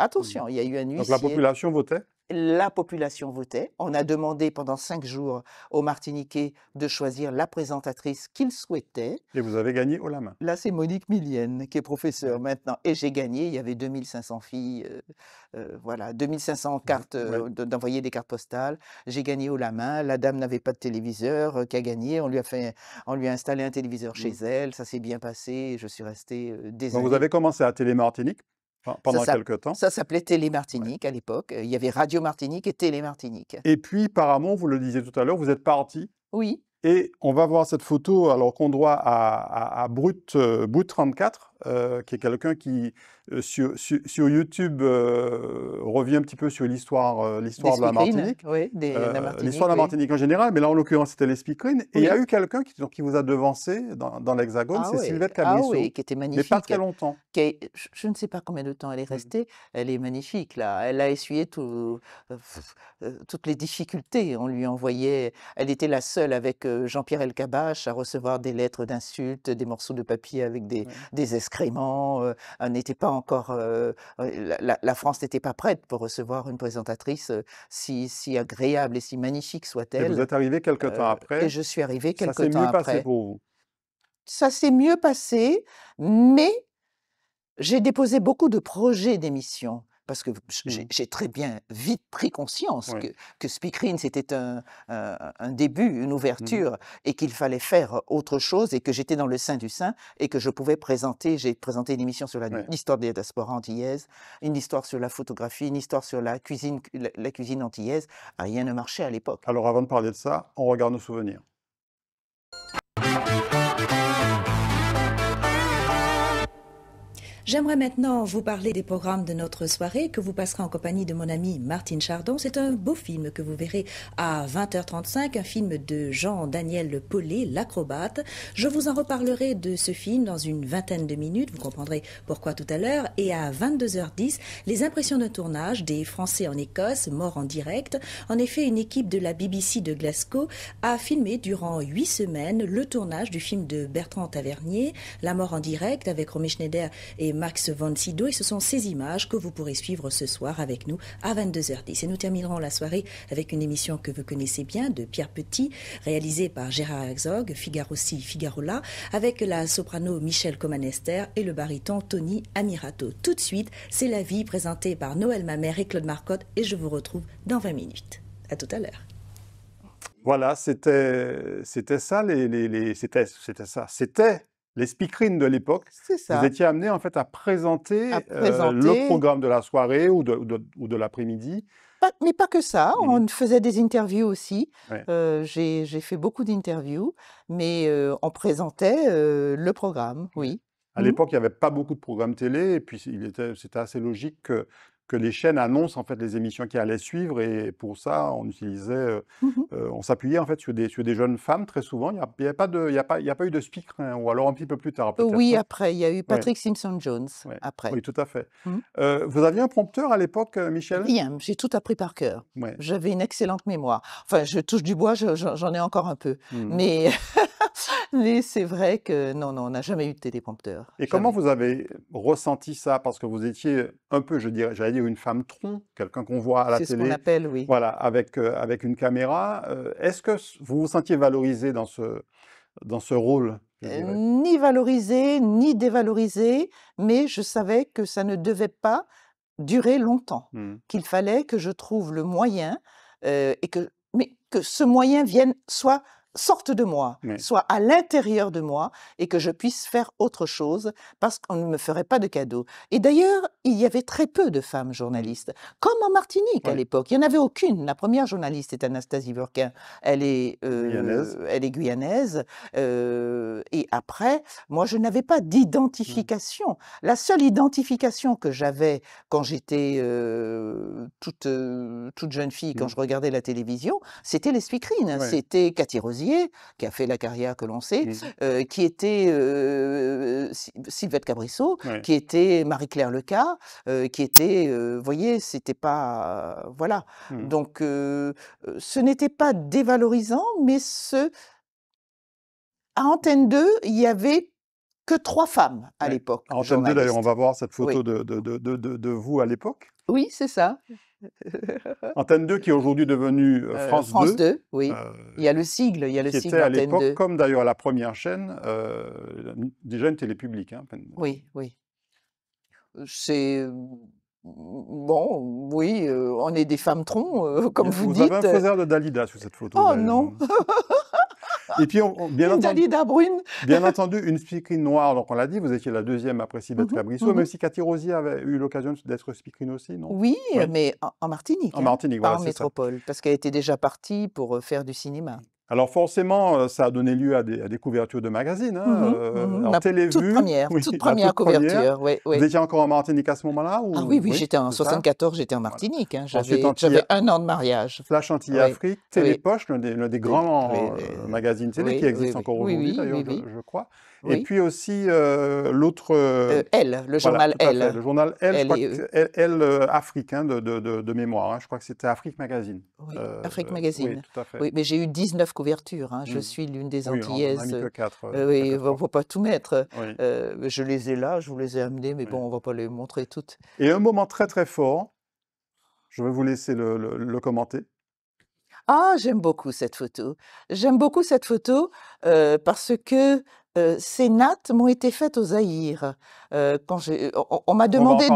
Attention, il y a eu un huissier. Donc la population votait la population votait. On a demandé pendant cinq jours aux Martiniquais de choisir la présentatrice qu'ils souhaitaient. Et vous avez gagné au la main. Là, c'est Monique Millienne qui est professeure maintenant. Et j'ai gagné. Il y avait 2500 filles, euh, euh, voilà, 2500 cartes, euh, d'envoyer des cartes postales. J'ai gagné au la main. La dame n'avait pas de téléviseur, qui a gagné. On lui a, fait, on lui a installé un téléviseur chez mmh. elle. Ça s'est bien passé. Je suis restée désolée. Donc vous avez commencé à Télé Martinique pendant ça, quelques temps. Ça s'appelait Télé Martinique à l'époque. Euh, il y avait Radio Martinique et Télé Martinique. Et puis, par vous le disiez tout à l'heure, vous êtes parti oui. Et on va voir cette photo alors qu'on doit à, Brut, 34, euh, euh, qui est quelqu'un qui euh, sur, YouTube revient un petit peu sur l'histoire l'histoire de la Martinique, l'histoire de la Martinique en général, mais là en l'occurrence c'était les speakerines. Et il y a eu quelqu'un qui, qui vous a devancé dans, l'Hexagone, ah c'est Sylvette Cabrisseau, ah qui était magnifique, mais pas très longtemps. je ne sais pas combien de temps elle est mmh. restée. Elle est magnifique là. Elle a essuyé toutes les difficultés. On lui envoyait. Elle était la seule avec Jean-Pierre Elkabach à recevoir des lettres d'insultes, des morceaux de papier avec des, excréments. Euh, euh, n'était pas encore, euh, la, France n'était pas prête pour recevoir une présentatrice si, agréable et si magnifique soit-elle. Et vous êtes arrivé quelques temps après. Et je suis arrivée quelques temps après. Ça s'est mieux passé pour vous. Ça s'est mieux passé, mais j'ai déposé beaucoup de projets d'émissions parce que mmh. j'ai très bien vite pris conscience que, que c'était un, début, une mmh. ouverture, et qu'il fallait faire autre chose, et que j'étais dans le sein du sein, et que je pouvais présenter, j'ai présenté une émission sur l'histoire des diasporas antillaises, une histoire sur la photographie, une histoire sur la cuisine, la cuisine antillaise. Ah, rien ne marchait à l'époque. Alors avant de parler de ça, on regarde nos souvenirs. J'aimerais maintenant vous parler des programmes de notre soirée que vous passerez en compagnie de mon ami Martine Chardon. C'est un beau film que vous verrez à 20h35, un film de Jean-Daniel Paulet, l'acrobate. Je vous en reparlerai de ce film dans une vingtaine de minutes, vous comprendrez pourquoi tout à l'heure. Et à 22h10, les impressions de tournage des Français en Écosse, Mort en direct. En effet, une équipe de la BBC de Glasgow a filmé durant huit semaines le tournage du film de Bertrand Tavernier, La mort en direct, avec Romy Schneider et Max von sido Et ce sont ces images que vous pourrez suivre ce soir avec nous à 22h10. Et nous terminerons la soirée avec une émission que vous connaissez bien de Pierre Petit, réalisée par Gérard Herzog, Figaro Si, Figaro avec la soprano Michel Comanester et le baryton Tony Amirato. Tout de suite, c'est la vie présentée par Noël Mamère et Claude Marcotte. Et je vous retrouve dans 20 minutes. À tout à l'heure. Voilà, c'était ça, les, c'était ça, c'était les speakerines de l'époque. Vous étiez amené en fait à euh, présenter, le programme de la soirée ou de, l'après-midi. mais pas que ça, mm-hmm. on faisait des interviews aussi. Euh, j'ai fait beaucoup d'interviews, mais euh, on présentait le programme, oui. À mm-hmm. l'époque, il n'y avait pas beaucoup de programmes télé, et puis c'était assez logique que que les chaînes annoncent en fait les émissions qui allaient suivre et pour ça on utilisait, euh, mmh euh, on s'appuyait en fait sur des, sur des jeunes femmes très souvent. Il n'y a, a, pas de, il a pas, il a pas eu de speaker hein, ou alors un petit peu plus tard. Euh, oui, après il y a eu Patrick Simpson Jones après. Oui, tout à fait. Mmh. vous aviez un prompteur à l'époque, Michel Oui, j'ai tout appris par cœur. J'avais une excellente mémoire. Enfin, je touche du bois, j'en ai encore un peu, mmh. mais *laughs* Mais c'est vrai que non, non, on n'a jamais eu de téléprompteur. Et comment vous avez ressenti ça Parce que vous étiez un peu, je dirais, j'allais dire une femme tronc, quelqu'un qu'on voit à la télé. C'est ce qu'on appelle, oui. Voilà, avec, euh, avec une caméra. Euh, est-ce que vous vous sentiez valorisée dans ce, dans ce rôle euh, Ni valorisée, ni dévalorisée. mais je savais que ça ne devait pas durer longtemps, mmh. qu'il fallait que je trouve le moyen et que mais que ce moyen vienne soit sorte de moi, soit à l'intérieur de moi, et que je puisse faire autre chose, parce qu'on ne me ferait pas de cadeau. Et d'ailleurs, il y avait très peu de femmes journalistes, comme en Martinique à l'époque. Il n'y en avait aucune. La première journaliste est Anastasie Burquin. Elle est, guyanaise. Euh, elle est guyanaise. Euh, et après, moi, je n'avais pas mmh. d'identification. La seule identification que j'avais quand j'étais toute, toute jeune fille, quand mmh. je regardais la télévision, c'était les speakerines. C'était Cathy Rosier, qui a fait la carrière que l'on sait, mmh. euh, qui était Sylvette Cabrisseau, qui était Marie-Claire Leca, euh, qui était, euh, vous voyez, c'était pas... voilà. Donc, ce n'était pas dévalorisant, mais ce à Antenne 2, il y avait que trois femmes à l'époque. Antenne 2, d'ailleurs, on va voir cette photo de, de, vous à l'époque. Oui, c'est ça. *laughs* Antenne 2 qui est aujourd'hui devenue euh, euh, France, 2. France 2. oui. Euh, il y a le sigle, il y a le qui sigle était à l'époque, comme d'ailleurs la première chaîne, déjà une télé publique. Hein, oui, oui. C'est Bon, oui, euh, on est des femmes troncs, euh, *laughs* comme vous, dites. Vous avez un faux de Dalida sur cette photo. Oh non Et puis, on, bien, entendu, Dalida brune. bien entendu, une speakerine noire, donc on l'a dit, vous étiez la deuxième après Sibeth mhm, Cabrisseau, mm mais si Cathy Rosier avait eu l'occasion d'être speakerine aussi, non Oui, mais en, Martinique. En hein, Martinique, voilà, en métropole, parce qu'elle était déjà partie pour euh, faire du cinéma. Alors forcément, euh, ça a donné lieu à des, à des couvertures de magazines. Hein. toute première, toute première couverture. Oui, oui. Vous étiez encore en Martinique à ce moment-là ou... Ah oui, oui, j'étais en 74, j'étais en Martinique. Hein. J'avais un an de mariage. Flash Antille afrique Télépoche, l'un des, des, grands magazines télé qui existe encore aujourd'hui d'ailleurs, je, crois. Et puis aussi euh, l'autre. Euh, euh, elle, le journal Elle. Le journal Elle, je crois elle Afrique, de, mémoire. Hein. Je crois que c'était Afrique Magazine. Oui, Afrique Magazine. oui, tout à fait. mais j'ai eu 19 couvertures. Hein. Je mm. suis l'une des Antillaises. Oui, on oui, on ne va pas tout mettre. je les ai là, je vous les ai amenées, mais bon, on ne va pas les montrer toutes. Et un moment très, très fort. Je vais vous laisser le, commenter. Ah, j'aime beaucoup cette photo. J'aime beaucoup cette photo parce que euh, ces nattes m'ont été faites aux Zaïre, euh, quand j'ai, euh, on, m'a demandé,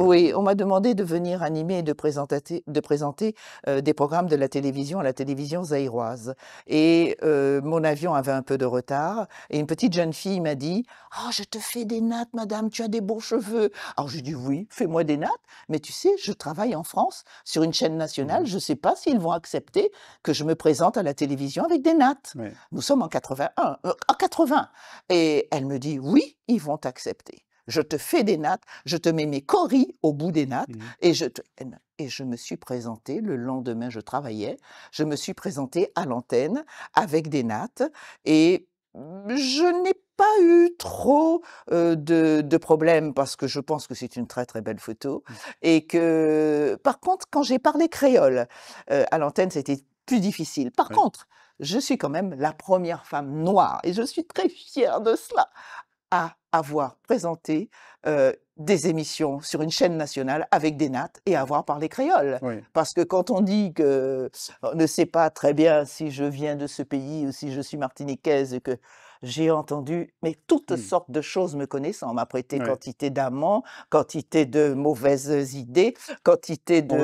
oui, on m'a demandé de venir animer et de présenter, de présenter euh, des programmes de la télévision à la télévision zaïroise. Et mon avion avait un peu de retard. Et une petite jeune fille m'a dit, Ah, je te fais des nattes, madame, tu as des beaux cheveux. Alors j'ai dit oui, fais-moi des nattes. Mais tu sais, je travaille en France sur une chaîne nationale. Mmh. Je ne sais pas s'ils vont accepter que je me présente à la télévision avec des nattes. Nous sommes en 81, en 80. Et elle me dit oui, ils vont accepter je te fais des nattes, je te mets mes coris au bout des nattes, mmh. et je me suis présentée, le lendemain je travaillais, je me suis présentée à l'antenne avec des nattes, et je n'ai pas eu trop euh, de, problèmes parce que je pense que c'est une très très belle photo mmh. et que par contre quand j'ai parlé créole euh, à l'antenne c'était plus difficile. Par contre, je suis quand même la première femme noire et je suis très fière de cela à avoir présenté des émissions sur une chaîne nationale avec des nattes et avoir parlé créole. Parce que quand on dit que on ne sait pas très bien si je viens de ce pays ou si je suis martiniquaise que j'ai entendu mais toutes mmh. sortes de choses me connaissant. On m'a prêté quantité d'amants, quantité de mauvaises idées, quantité de.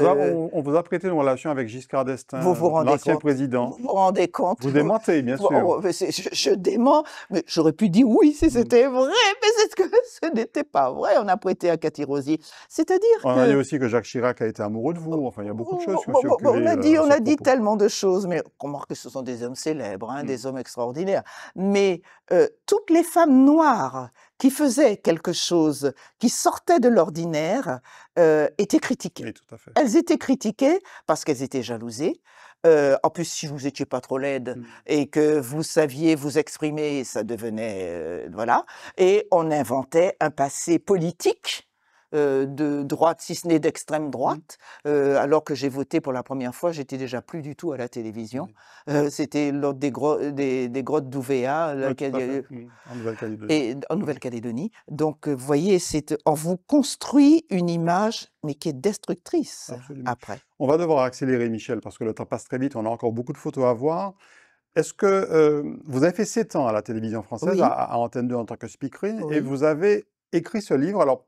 On vous a, prêté une relation avec Giscard d'Estaing, vous l'ancien président. Vous vous rendez compte Vous démentez, bien sûr. Oh, je, dément, mais j'aurais pu dire oui si mmh. c'était vrai, mais c'est ce que *laughs* ce n'était pas vrai. On a prêté à Cathy Rosier. C'est-à-dire. On a dit aussi que Jacques Chirac a été amoureux de vous. Enfin, il y a beaucoup de choses. on a euh, dit, on a dit tellement de choses, mais on marque que ce sont des hommes célèbres, hein, mmh. des hommes extraordinaires. Mais euh, toutes les femmes noires qui faisaient quelque chose, qui sortait de l'ordinaire, euh, étaient critiquées. Elles étaient critiquées parce qu'elles étaient jalousées. Euh, en plus, si vous étiez pas trop laide mmh. et que vous saviez vous exprimer, ça devenait voilà. Et on inventait un passé politique euh, de droite, si ce n'est d'extrême mmh. droite, euh, alors que j'ai voté pour la première fois, j'étais déjà plus du tout à la télévision. Euh, c'était lors des, des, grottes d'Ouvéa, mmh. en Nouvelle-Calédonie. Donc, vous voyez, on vous construit une image, mais qui est destructrice après. On va devoir accélérer, Michel, parce que le temps passe très vite, on a encore beaucoup de photos à voir. Est-ce que vous avez fait 7 ans à la télévision française, à, Antenne 2 en tant que speaker, et vous avez écrit ce livre, alors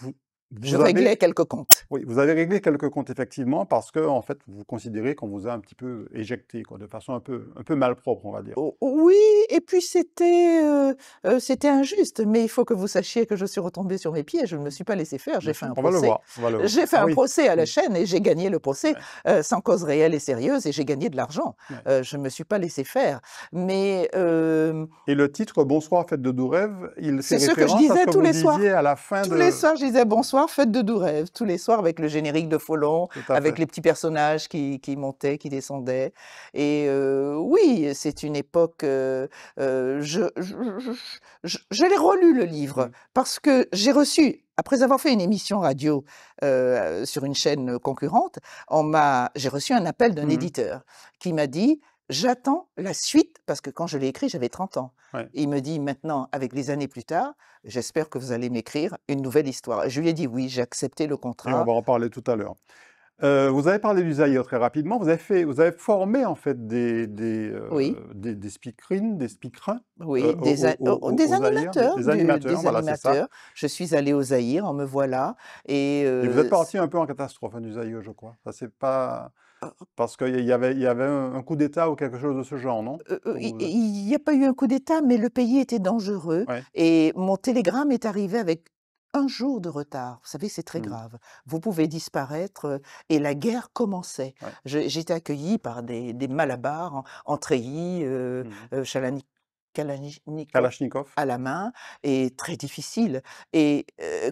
vous vous je avez... réglais quelques comptes. Oui, vous avez réglé quelques comptes effectivement parce que en fait vous considérez qu'on vous a un petit peu éjecté quoi, de façon un peu un peu malpropre, on va dire. Oh, oh, oui, et puis c'était euh, euh, c'était injuste, mais il faut que vous sachiez que je suis retombée sur mes pieds, et je ne me suis pas laissé faire, j'ai fait un procès. J'ai fait ah un procès à la chaîne et j'ai gagné le procès euh, sans cause réelle et sérieuse et j'ai gagné de l'argent. je ne me suis pas laissé faire, mais Et le titre Bonsoir fête de doux rêves », il ce que je disais à tous les soirs. à la fin tous de... les soirs, je disais bonsoir « Faites fête de doux rêves » tous les soirs avec le générique de Folon, avec les petits personnages qui, montaient, qui descendaient. Et euh, oui, c'est une époque. Euh, euh, je, je, l'ai relu le livre mmh. parce que j'ai reçu après avoir fait une émission radio sur une chaîne concurrente, j'ai reçu un appel d'un mmh éditeur qui m'a dit J'attends la suite, parce que quand je l'ai écrit, j'avais 30 ans. il me dit maintenant, avec les années plus tard, j'espère que vous allez m'écrire une nouvelle histoire. Je lui ai dit oui, j'ai accepté le contrat. on va en parler tout à l'heure. Euh, vous avez parlé du Zaïre euh, très rapidement. Vous avez, fait, vous avez formé en fait des, des, euh, des, des des speakerins. Oui, oh, des, animateurs. Des animateurs, Je suis allé au Zaïre, on me voilà. Et, et vous êtes parti un peu en catastrophe hein, du Zaïre, je crois. Ça, c'est pas. Parce qu'il y avait, un coup d'État ou quelque chose de ce genre, non euh, euh, Il n'y a pas eu un coup d'État, mais le pays était dangereux. Et mon télégramme est arrivé avec un jour de retard. Vous savez, c'est très mmh. grave. Vous pouvez disparaître. Euh, et la guerre commençait. J'étais accueilli par des, des Malabars en, treillis, Kalachnikov, à la main et très difficile. Et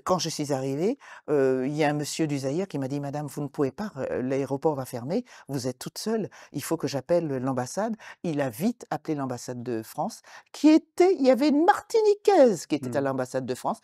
quand je suis arrivée, il y a un monsieur du Zaïre qui m'a dit Madame, vous ne pouvez pas, l'aéroport va fermer, vous êtes toute seule, il faut que j'appelle l'ambassade. Il a vite appelé l'ambassade de France, qui était, il y avait une Martiniquaise qui était à mmh. l'ambassade de France,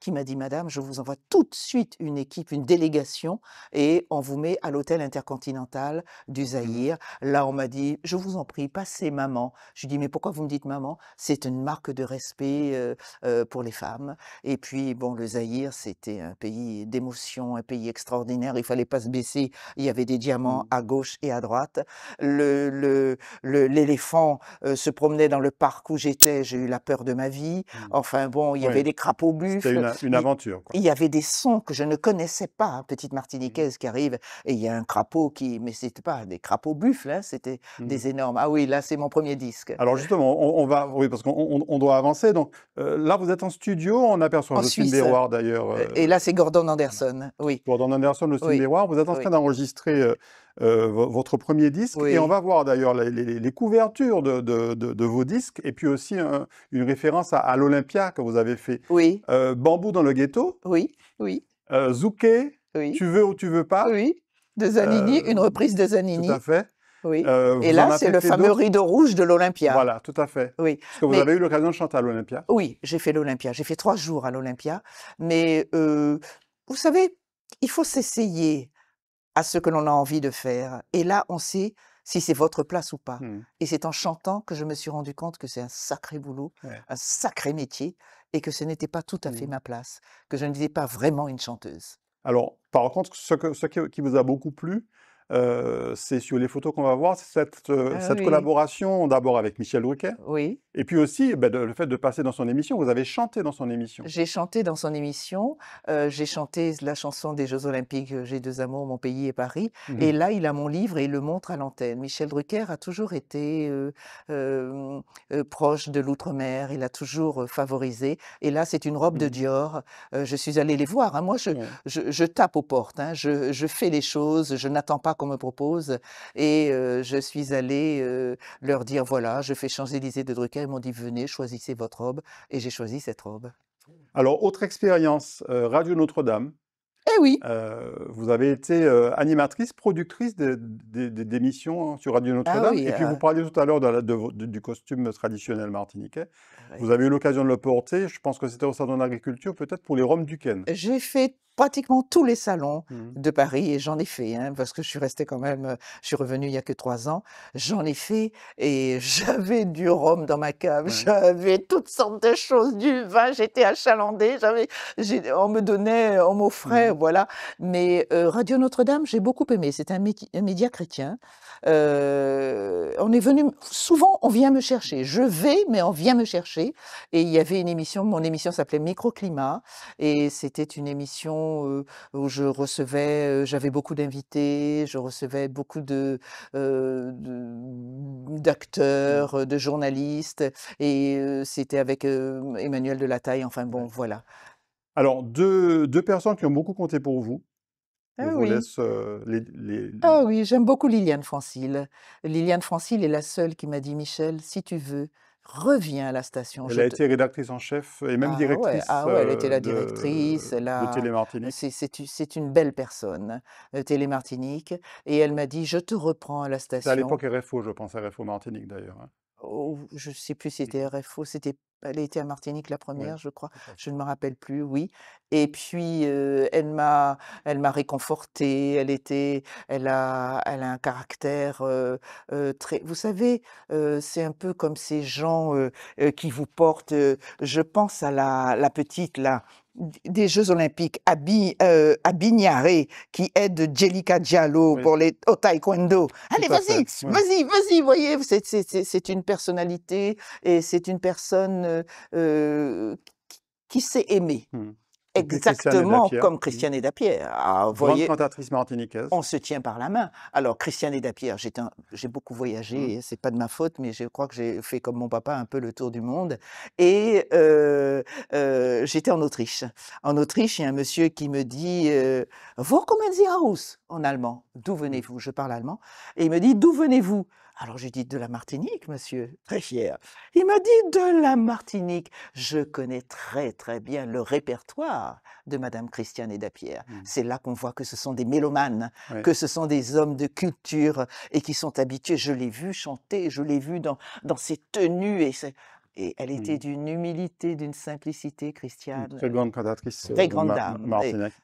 qui m'a dit Madame, je vous envoie tout de suite une équipe, une délégation, et on vous met à l'hôtel intercontinental du mmh. Zaïre. Là, on m'a dit Je vous en prie, passez maman. Je lui dis Mais pourquoi vous me dites maman c'est une marque de respect euh, euh, pour les femmes. Et puis, bon, le Zaïre, c'était un pays d'émotion, un pays extraordinaire. Il fallait pas se baisser. Il y avait des diamants mmh. à gauche et à droite. L'éléphant le, le, euh, se promenait dans le parc où j'étais. J'ai eu la peur de ma vie. Mmh. Enfin, bon, il y avait des crapauds buffles. C'était une, aventure. Il y avait des sons que je ne connaissais pas. Hein, Petite mmh. Martiniquaise qui arrive et il y a un crapaud qui. Mais c'était pas des crapauds buffles, hein, c'était des énormes. Ah oui, là, c'est mon premier disque. Alors justement, on va oui, parce qu'on doit avancer. Donc euh, là, vous êtes en studio, on aperçoit le film Béroir d'ailleurs. Euh, et là, c'est Gordon Anderson, oui. Gordon Anderson, le oui. Béroir, vous êtes en train d'enregistrer euh, votre premier disque. Et on va voir d'ailleurs les, couvertures de, vos disques, et puis aussi une référence à, l'Olympia que vous avez fait. Oui. Bambou dans le ghetto. Oui, oui. Zouké, oui. Tu veux ou tu veux pas. Oui, de Zanini, une reprise de Zanini. Tout à fait. Oui. Euh, et là, c'est le fameux rideau rouge de l'Olympia. Voilà, tout à fait. Oui. Parce que vous avez eu l'occasion de chanter à l'Olympia. Oui, j'ai fait l'Olympia. J'ai fait trois jours à l'Olympia. Mais euh, vous savez, il faut s'essayer à ce que l'on a envie de faire. Et là, on sait si c'est votre place ou pas. Hmm. Et c'est en chantant que je me suis rendu compte que c'est un sacré boulot, un sacré métier, et que ce n'était pas tout à fait hmm. ma place, que je ne disais pas vraiment une chanteuse. Alors, par contre, ce qui vous a beaucoup plu, c'est sur les photos qu'on va voir, cette, ah cette collaboration d'abord avec Michel Drucker. Oui. Et puis aussi, bah, le fait de passer dans son émission, vous avez chanté dans son émission. J'ai chanté dans son émission, j'ai chanté la chanson des Jeux Olympiques, J'ai deux amours, mon pays et Paris. Mmh et là, il a mon livre et il le montre à l'antenne. Michel Drucker a toujours été proche de l'outre-mer, il a toujours favorisé. Et là, c'est une robe de mmh. Dior. je suis allée les voir. Hein. Moi, je, je, tape aux portes, hein. je fais les choses, je n'attends pas qu'on me propose. Et je suis allée leur dire, voilà, je fais changer l'idée de Drucker. Ils m'ont dit, venez, choisissez votre robe. Et j'ai choisi cette robe. Alors, autre expérience, Radio Notre-Dame. Eh oui. vous avez été animatrice, productrice d'émissions émissions sur Radio ah Notre-Dame. et puis vous ah. parliez tout à l'heure du costume traditionnel martiniquais. Ah vous avez eu l'occasion de le porter. Je pense que c'était au salon de l'agriculture, peut-être pour les Roms du Ken. J'ai fait pratiquement tous les salons mmh. de Paris, et j'en ai fait, hein, parce que je suis restée quand même, je suis revenue il y a que trois ans, j'en ai fait, et *laughs* j'avais du rhum dans ma cave, j'avais toutes sortes de choses, du vin, j'étais achalandée, j'avais, on me donnait, on m'offrait, mmh. voilà. Mais Radio Notre-Dame, j'ai beaucoup aimé, c'est un média chrétien, euh, on est venu, souvent on vient me chercher. Je vais, mais on vient me chercher. Et il y avait une émission, mon émission s'appelait Microclimat, et c'était une émission euh, où je recevais, euh, j'avais beaucoup d'invités, je recevais beaucoup de d'acteurs, mm. de journalistes, et c'était avec Emmanuel Taille. Enfin bon, voilà. Alors deux personnes qui ont beaucoup compté pour vous. Ah oui. Laisse, ah oui, j'aime beaucoup Liliane Francil. Liliane Francil est la seule qui m'a dit Michel, si tu veux, reviens à la station. Elle a été rédactrice en chef et même ah directrice. ah ouais, elle était la directrice de, C'est une belle personne, euh, Télémartinique. Et elle m'a dit, je te reprends à la station. C'est à l'époque RFO, je pense, RFO Martinique d'ailleurs. Hein. Oh, je ne sais plus si c'était RFO, c'était bah, elle était à Martinique la première, je crois. Je ne me rappelle plus, oui. Et puis elle m'a, elle m'a réconfortée. Elle était, elle a, elle a un caractère très. Vous savez, c'est un peu comme ces gens qui vous portent. je pense à la, petite là des Jeux Olympiques à, qui aide Jellica Diallo pour les, au taekwondo. Allez, vas-y, vas-y, vas-y, voyez, c'est une personnalité et c'est une personne qui s'est aimé mmh. Exactement comme Christiane et Dapierre. Ah, cantatrice martiniquaise. On se tient par la main. Alors, Christiane et j'ai beaucoup mmh. voyagé, ce c'est pas de ma faute, mais je crois que j'ai fait comme mon papa un peu le tour du monde. Et j'étais en Autriche. En Autriche, il y a un monsieur qui me dit euh, Wo kommen Sie aus en allemand D'où mmh. venez-vous Je parle allemand. Et il me dit D'où venez-vous alors j'ai dit de la Martinique, monsieur, très fier. Il m'a dit de la Martinique. Je connais très très bien le répertoire de Madame Christiane et Dapierre. Mmh. C'est là qu'on voit que ce sont des mélomanes, que ce sont des hommes de culture et qui sont habitués. Je l'ai vu chanter, je l'ai vu dans, dans ses tenues et et elle mmh. était d'une humilité, d'une simplicité, Christiane. Très grande cantatrice. Euh, très grande dame.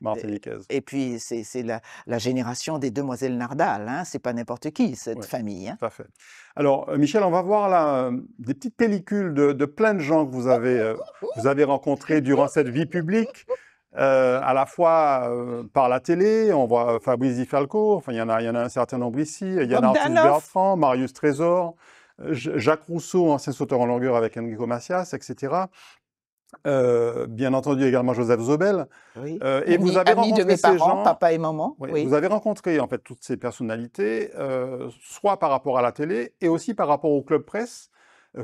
martiniquaise. Et, puis, c'est la, génération des demoiselles Nardal. Hein. C'est pas n'importe qui, cette famille. Hein. Alors, euh, Michel, on va voir là euh, des petites pellicules de, plein de gens que vous avez, rencontrés durant cette vie publique. à la fois par la télé, on voit Fabrice Falco, enfin il y en a, y en a un certain nombre ici, il y en a Arthur Bertrand, Marius Trésor, Jacques Rousseau, ancien sauteur en longueur avec Enrico Macias, etc. Euh, bien entendu également Joseph Zobel. Oui. Euh, et vous avez rencontré ces gens, papa et maman. Vous avez rencontré en fait toutes ces personnalités, euh, soit par rapport à la télé et aussi par rapport au club presse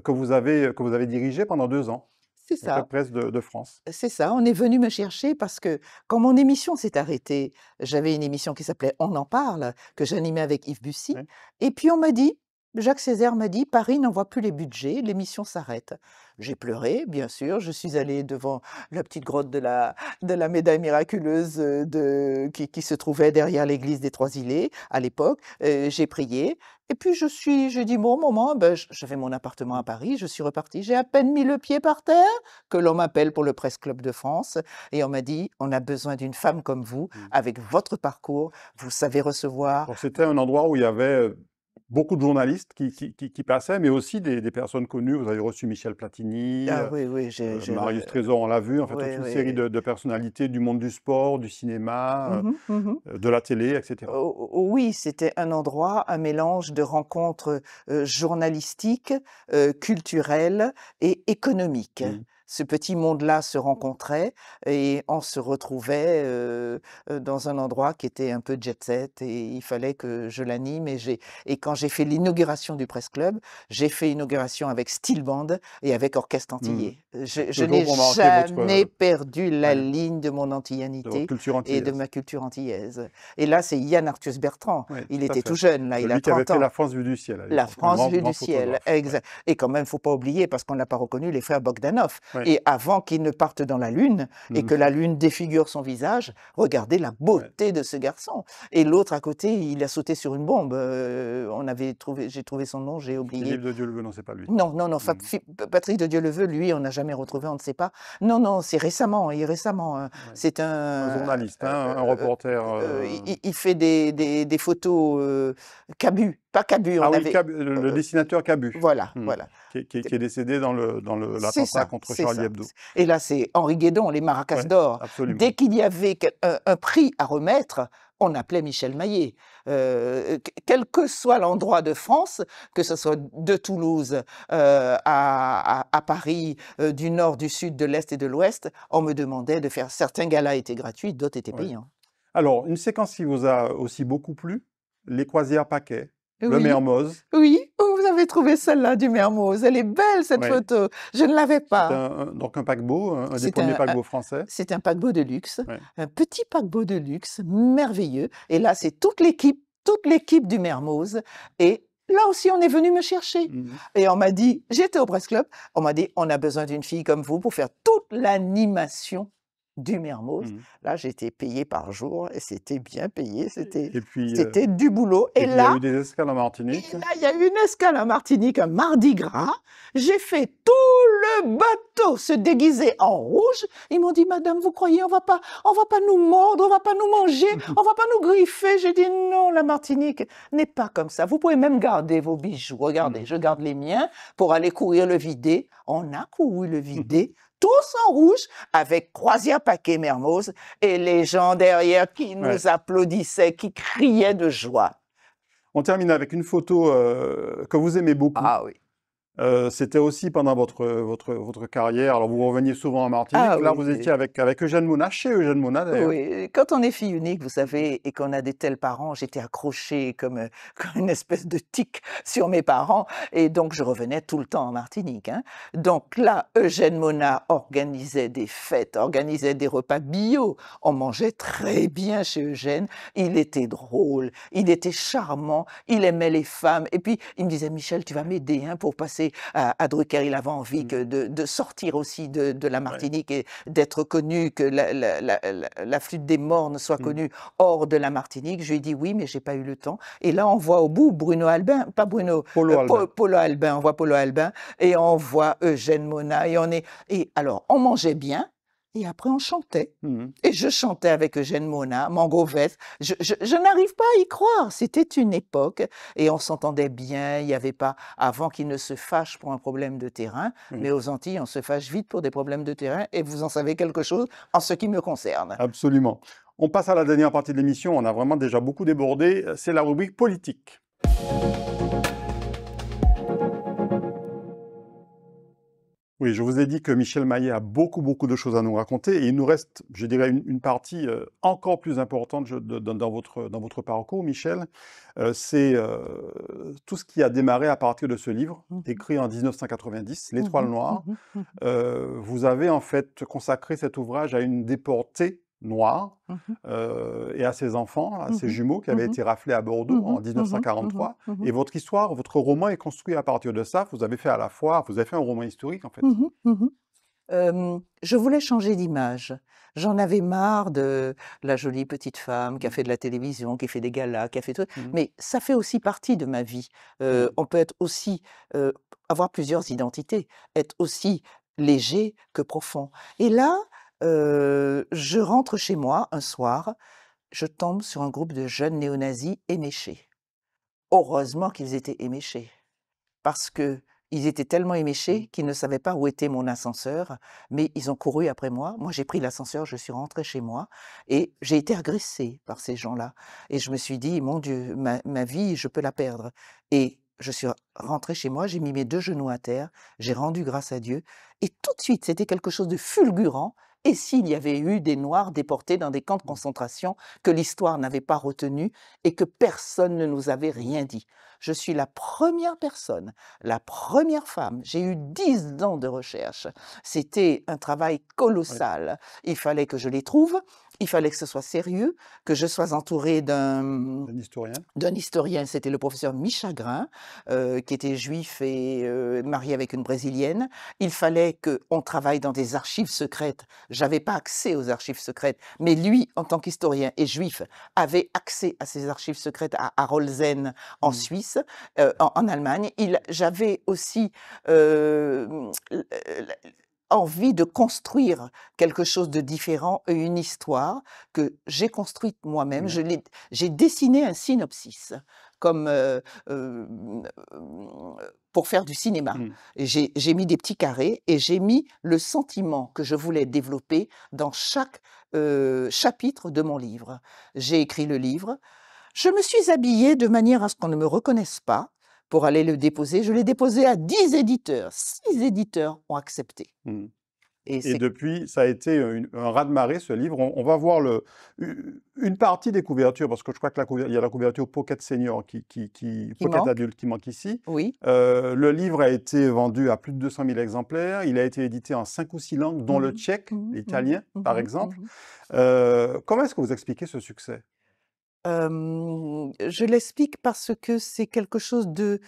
que vous avez que vous avez dirigé pendant deux ans. C'est ça. Club presse de France. C'est ça. On est venu me chercher parce que quand mon émission s'est arrêtée, j'avais une émission qui s'appelait On en parle que j'animais avec Yves Bussy, et puis on m'a dit Jacques Césaire m'a dit Paris n'envoie plus les budgets, l'émission s'arrête. J'ai pleuré, bien sûr. Je suis allée devant la petite grotte de la, de la médaille miraculeuse euh, qui, se trouvait derrière l'église des Trois-Îlets à l'époque. Euh, j'ai prié. Et puis je suis, je dis bon moment, ben, j'avais mon appartement à Paris, je suis repartie. J'ai à peine mis le pied par terre que l'on m'appelle pour le Presse Club de France et on m'a dit on a besoin d'une femme comme vous, mmh. avec votre parcours, vous savez recevoir. C'était un endroit où il y avait euh, beaucoup de journalistes qui, passaient, mais aussi des, personnes connues. Vous avez reçu Michel Platini, ah euh, euh, Marius Trésor, on l'a vu, en fait, toute une série de, personnalités du monde du sport, du cinéma, euh, mmh mmh de la télé, etc. Oh, oh, oui, c'était un endroit, un mélange de rencontres journalistiques, culturelles et économiques. Mmh ce petit monde-là se rencontrait et on se retrouvait dans un endroit qui était un peu jet-set et il fallait que je l'anime. Et, quand j'ai fait l'inauguration du Press Club, j'ai fait inauguration avec Steel Band et avec Orchestre mmh. Antillais. Je, n'ai jamais perdu la ligne de mon antillanité et de ma culture antillaise. Et là, c'est Yann Arthus Bertrand. il était tout jeune, là, il a 30 ans. la France vue du ciel. La France vue du ciel, exact. Et quand même, il faut pas oublier, parce qu'on n'a pas reconnu les frères Bogdanov. Et avant qu'il ne parte dans la lune et que la lune défigure son visage, regardez la beauté de ce garçon. Et l'autre à côté, il a sauté sur une bombe. Euh, on avait trouvé, j'ai trouvé son nom, j'ai oublié. Philippe de dieu non, c'est pas lui. Non, non, non. Hmm. Patrick de dieu le veut lui, on n'a jamais retrouvé, on ne sait pas. Non, non, c'est récemment. Et récemment, hein. c'est un, journaliste, hein, euh, un euh, reporter. Il, fait des, des photos cabus pas Cabu. on ah avait, le, le, euh, dessinateur Cabu. Voilà, hmm. voilà. Qui, est décédé dans l'attentat contre Charlie Hebdo. Et là, c'est Henri Guédon, les maracas d'or. Dès qu'il y avait un, prix à remettre, on appelait Michel Maillet. Euh, quel que soit l'endroit de France, que ce soit de Toulouse euh, à, Paris, du nord, du sud, de l'est et de l'ouest, on me demandait de faire. Certains galas étaient gratuits, d'autres étaient payants. Alors, une séquence qui vous a aussi beaucoup plu, les croisières paquets. Eh Le Mermoz. Oui, oh, vous avez trouvé celle-là du Mermoz. Elle est belle, cette photo. Je ne l'avais pas. donc un paquebot, un des premiers paquebots français. C'est un paquebot de luxe, un petit paquebot de luxe, merveilleux. Et là, c'est toute l'équipe, toute l'équipe du Mermoz. Et là aussi, on est venu me chercher. Mhm. Et on m'a dit, j'étais au Press Club, on m'a dit, on a besoin d'une fille comme vous pour faire toute l'animation du Mermoz. Mmh. Là, j'étais payé par jour et c'était bien payé. C'était euh, c'était du boulot. Et, là, il y a eu des escales en Martinique. il y a eu une escale en Martinique, un mardi gras. J'ai fait tout le bateau se déguiser en rouge. Ils m'ont dit, Madame, vous croyez, on va pas, on va pas nous mordre, on va pas nous manger, *laughs* on va pas nous griffer. J'ai dit, non, la Martinique n'est pas comme ça. Vous pouvez même garder vos bijoux. Regardez, mmh. je garde les miens pour aller courir le vider. On a couru le *laughs* vider tous en rouge avec Croisière Paquet Mermoz et les gens derrière qui nous applaudissaient, qui criaient de joie. On termine avec une photo euh, que vous aimez beaucoup. Ah oui. Euh, c'était aussi pendant votre, votre, votre carrière. Alors, vous reveniez souvent à Martinique. Ah là, vous étiez avec, avec Eugène Mona, chez Eugène Mona. d'ailleurs. Oui, quand on est fille unique, vous savez, et qu'on a des tels parents, j'étais accrochée comme, *laughs* une espèce de tic sur mes parents. Et donc, je revenais tout le temps en Martinique. Hein. Donc là, Eugène Mona organisait des fêtes, organisait des repas bio. On mangeait très bien chez Eugène. Il était drôle, il était charmant, il aimait les femmes. Et puis, il me disait, Michel, tu vas m'aider hein, pour passer à, Drucker, il avait envie mm. de, sortir aussi de, la Martinique et d'être connu, que la, flûte des mornes soit mm. connue hors de la Martinique. Je lui ai dit oui, mais j'ai pas eu le temps. Et là, on voit au bout Bruno Albin, pas Bruno, euh, Polo, Albin. On voit Polo Albin et on voit Eugène Mona et on est. Et alors, on mangeait bien, et après, on chantait. Mmh. Et je chantais avec Eugène Mona, Mangovès. Je, je, je n'arrive pas à y croire. C'était une époque et on s'entendait bien. Il n'y avait pas, avant qu'ils ne se fâchent pour un problème de terrain, mmh. mais aux Antilles, on se fâche vite pour des problèmes de terrain et vous en savez quelque chose en ce qui me concerne. Absolument. On passe à la dernière partie de l'émission. On a vraiment déjà beaucoup débordé. C'est la rubrique politique. Oui, je vous ai dit que Michel Maillet a beaucoup, beaucoup de choses à nous raconter et il nous reste, je dirais, une, partie euh, encore plus importante dans, votre, dans votre parcours, Michel. Euh, c'est euh, tout ce qui a démarré à partir de ce livre, mmh. écrit en 1990, L'Étoile mmh, mmh, Noire. vous avez en fait consacré cet ouvrage à une déportée noir mmh euh, et à ses enfants, à mmh ses jumeaux qui mmh avaient été raflés à Bordeaux en 1943. Et votre histoire, votre roman est construit à partir de ça. Vous avez fait à la fois, vous avez fait un roman historique en fait. je voulais changer d'image. J'en avais marre de la jolie petite femme qui a fait de la télévision, qui fait des galas, qui a fait tout. Mais ça fait aussi partie de ma vie. Euh, on peut être aussi euh, avoir plusieurs identités, être aussi léger que profond. Et là, je rentre chez moi un soir, je tombe sur un groupe de jeunes néo-nazis éméchés. Heureusement qu'ils étaient éméchés, parce que ils étaient tellement éméchés mmh. qu'ils ne savaient pas où était mon ascenseur, mais ils ont couru après moi. Moi, j'ai pris l'ascenseur, je suis rentrée chez moi et j'ai été agressée par ces gens-là. Et je me suis dit, mon Dieu, ma, ma, vie, je peux la perdre. Et je suis rentrée chez moi, j'ai mis mes deux genoux à terre, j'ai rendu grâce à Dieu. Et tout de suite, c'était quelque chose de fulgurant. Et s'il y avait eu des Noirs déportés dans des camps de mmh. concentration que l'histoire n'avait pas retenu et que personne ne nous avait rien dit Je suis la première personne, la première femme. J'ai eu dix ans de recherche. C'était un travail colossal. Il fallait que je les trouve il fallait que ce soit sérieux, que je sois entouré d'un historien. D'un historien, c'était le professeur Michagrin, euh, qui était juif et euh, marié avec une brésilienne. Il fallait qu'on travaille dans des archives secrètes. J'avais pas accès aux archives secrètes, mais lui, en tant qu'historien et juif, avait accès à ces archives secrètes à harolzen en mmh. Suisse, euh, en, en, Allemagne. J'avais aussi envie de construire quelque chose de différent et une histoire que j'ai construite moi-même. Mmh. J'ai dessiné un synopsis comme euh, euh, pour faire du cinéma. Mmh. J'ai mis des petits carrés et j'ai mis le sentiment que je voulais développer dans chaque euh, chapitre de mon livre. J'ai écrit le livre. Je me suis habillée de manière à ce qu'on ne me reconnaisse pas pour aller le déposer. Je l'ai déposé à 10 éditeurs. 6 éditeurs ont accepté. Mmh. Et, depuis, ça a été un raz-de-marée, ce livre. On, va voir le, une partie des couvertures, parce que je crois qu'il y a la couverture Pocket Senior, qui, qui, Pocket manque. qui manque ici. Oui. Euh, le livre a été vendu à plus de 200 000 exemplaires. Il a été édité en cinq ou six langues, dont le mmh. tchèque, mmh. l'italien, par exemple. Euh, comment est-ce que vous expliquez ce succès je l'explique parce que c'est quelque chose de,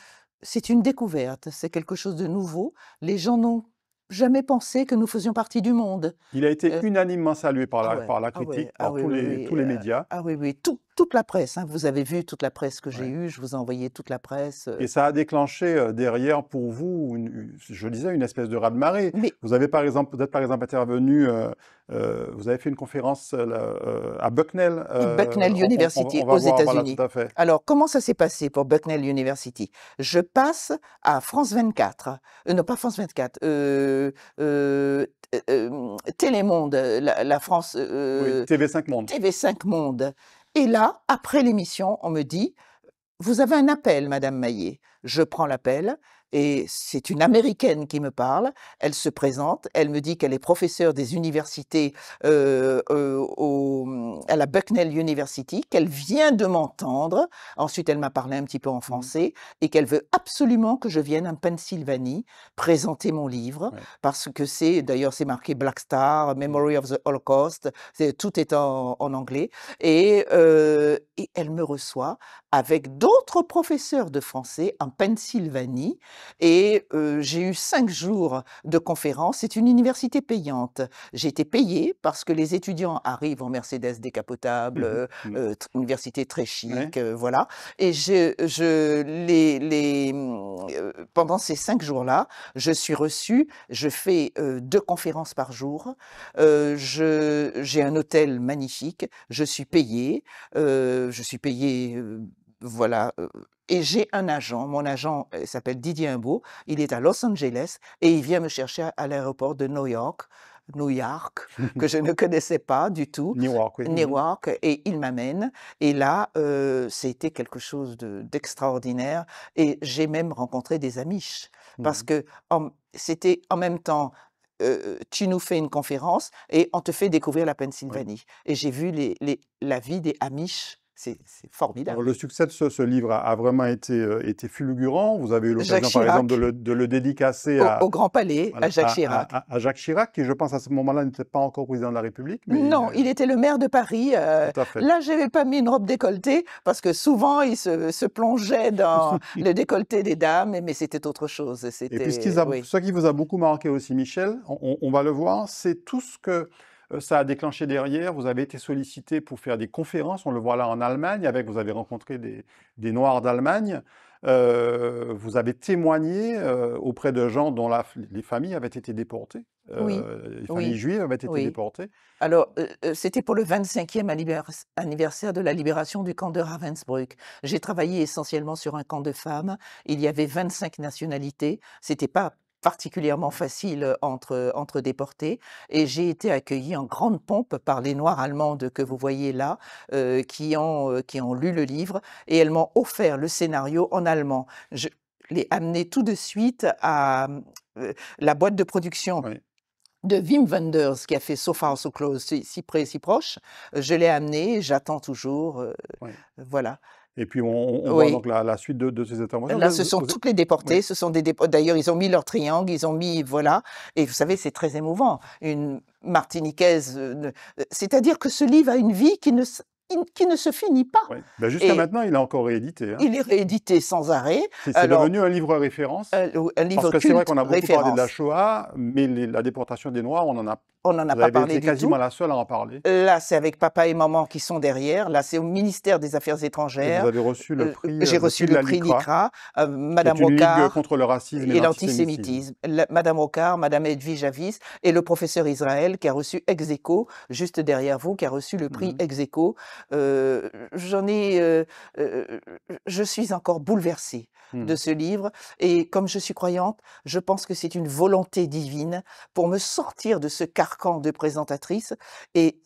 c'est une découverte, c'est quelque chose de nouveau. Les gens n'ont jamais pensé que nous faisions partie du monde. Il a été unanimement salué par la, ah par la ah critique, ah par tous, les, tous, euh, les, médias. Ah oui, oui, tout, toute la presse. Hein. Vous avez vu toute la presse que j'ai eue, je vous ai envoyé toute la presse. Et ça a déclenché derrière pour vous, je disais, une espèce de raz-de-marée. Vous avez par exemple, par exemple intervenu, vous avez fait une conférence à Bucknell. Bucknell University aux États-Unis. Alors comment ça s'est passé pour Bucknell University Je passe à France 24, euh, non pas France 24, Télémonde, la, la France. TV5 Monde. TV5 Monde. Et là, après l'émission, on me dit, vous avez un appel, Madame Maillet. Je prends l'appel. Et c'est une Américaine qui me parle. Elle se présente. Elle me dit qu'elle est professeure des universités euh, euh, au, mmh, à la Bucknell University, qu'elle vient de m'entendre. Ensuite, elle m'a parlé un petit peu en mmh français et qu'elle veut absolument que je vienne en Pennsylvanie présenter mon livre parce que c'est, d'ailleurs, c'est marqué Black Star, mmh. Memory of the Holocaust. tout est en, en anglais. Et, euh, et elle me reçoit avec d'autres professeurs de français en Pennsylvanie et j'ai eu cinq jours de conférence. C'est une université payante. J'ai été payée parce que les étudiants arrivent en Mercedes décapotable, mmh université très chic, voilà. Et je, je les, les mmh, pendant ces cinq jours-là, je suis reçue. Je fais deux conférences par jour. j'ai un hôtel magnifique. Je suis payée. je suis payée voilà. Et j'ai un agent, mon agent euh, s'appelle Didier Imbeau, il est à Los Angeles et il vient me chercher à l'aéroport de New York. New York, que je ne *laughs* connaissais pas du tout. York oui. Mmh York et il m'amène. Et là, c'était quelque chose d'extraordinaire. et j'ai même rencontré des Amish, parce mmh. que c'était en même temps tu nous fais une conférence et on te fait découvrir la Pennsylvanie. Et j'ai vu la vie des Amish c'est formidable. le succès de ce, livre a, vraiment été, euh, été, fulgurant. Vous avez eu l'occasion, par exemple, de le, dédicacer au, à, au, Grand Palais, à, Jacques Chirac. À, Jacques Chirac, qui, je pense, à ce moment-là, n'était pas encore président de la République. non, il, était le maire de Paris. Euh, là, je n'avais pas mis une robe décolletée, parce que souvent, il se, plongeait dans *laughs* le décolleté des dames, mais c'était autre chose. Et puis, ce qui, qui, vous a beaucoup marqué aussi, Michel, on va le voir, c'est tout ce que euh, ça a déclenché derrière, vous avez été sollicité pour faire des conférences, on le voit là en Allemagne, avec vous avez rencontré des, des Noirs d'Allemagne, euh, vous avez témoigné euh, auprès de gens dont la, les familles avaient été déportées, les familles juives avaient été déportées. Alors, c'était pour le 25e anniversaire de la libération du camp de Ravensbrück. J'ai travaillé essentiellement sur un camp de femmes. Il y avait 25 nationalités. C'était pas particulièrement facile entre, entre déportés. Et j'ai été accueillie en grande pompe par les Noirs allemandes que vous voyez là, qui, ont, qui ont lu le livre, et elles m'ont offert le scénario en allemand. Je l'ai amené tout de suite à la boîte de production. de Wim Wenders qui a fait So Far So Close, si, près, si proche. Je l'ai amené, j'attends toujours. Voilà. Et puis on, voit donc la, suite de, ces interventions. Là, ce sont toutes les déportées. Ce sont des D'ailleurs, ils ont mis leur triangle, ils ont mis voilà. Et vous savez, c'est très émouvant. Une martiniquaise. Euh, euh, c'est-à-dire que ce livre a une vie qui ne qui ne se finit pas. Ben, jusqu'à maintenant, il est encore réédité. Hein. Il est réédité sans arrêt. C'est devenu un livre de référence. Euh, un livre parce que c'est vrai qu'on a beaucoup parlé de la Shoah, mais la déportation des Noirs, on en a on n'en a pas parlé été quasiment la seule à en parler. Là, c'est avec papa et maman qui sont derrière. Là, c'est au ministère des Affaires étrangères. vous avez reçu le euh, prix. J'ai euh, reçu le prix LICRA. Euh, Madame Rocard. contre le racisme et, l'antisémitisme. Madame Rocard, Madame Edwige Javis et le professeur Israël qui a reçu ex echo juste derrière vous, qui a reçu le prix mhm. ex echo J'en ai. je suis encore bouleversée de mhm. ce livre. Et comme je suis croyante, je pense que c'est une volonté divine pour me sortir de ce cas marquant de présentatrice. Et,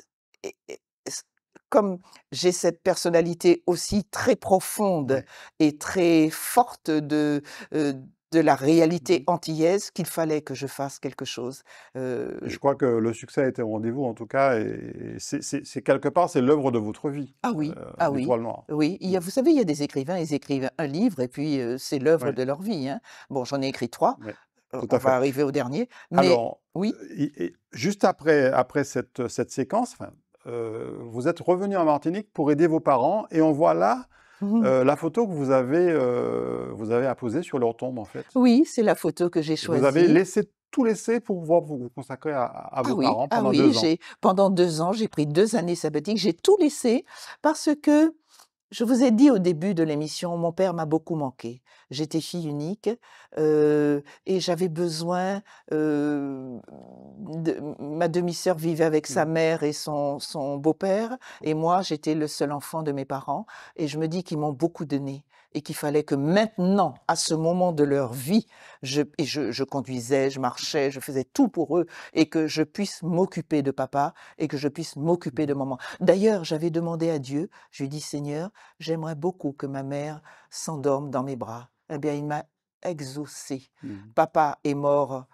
comme j'ai cette personnalité aussi très profonde et très forte de, euh, de la réalité mmh antillaise, qu'il fallait que je fasse quelque chose. Euh, je crois que le succès était au rendez-vous, en tout cas, et c'est quelque part, c'est l'œuvre de votre vie. Ah oui, euh, ah oui. Oui, il y a, mmh. vous savez, il y a des écrivains, ils écrivent un livre, et puis c'est l'œuvre de leur vie. Hein. Bon, j'en ai écrit trois, on va arriver au dernier. Mais Alors, oui. Euh, juste après, après cette, cette séquence, euh, vous êtes revenu en Martinique pour aider vos parents et on voit là mmh euh, la photo que vous avez, vous avez apposée sur leur tombe, en fait. Oui, c'est la photo que j'ai choisie. Vous avez laissé tout laissé pour pouvoir vous, vous consacrer à, ah vos parents ah pendant oui, deux ans. Pendant deux ans, j'ai pris deux années sabbatiques. J'ai tout laissé parce que je vous ai dit au début de l'émission, mon père m'a beaucoup manqué. J'étais fille unique et j'avais besoin. de, ma demi-sœur vivait avec sa mmh. mère et son, son beau-père, et moi, j'étais le seul enfant de mes parents. Et je me dis qu'ils m'ont beaucoup donné et qu'il fallait que maintenant, à ce moment de leur vie, je, et je, conduisais, je marchais, je faisais tout pour eux, et que je puisse m'occuper de papa, et que je puisse m'occuper de mmh. maman. D'ailleurs, j'avais demandé à Dieu, je lui ai dit, Seigneur, j'aimerais beaucoup que ma mère s'endorme dans mes bras. Eh bien, il m'a exaucé. Mmh. Papa est mort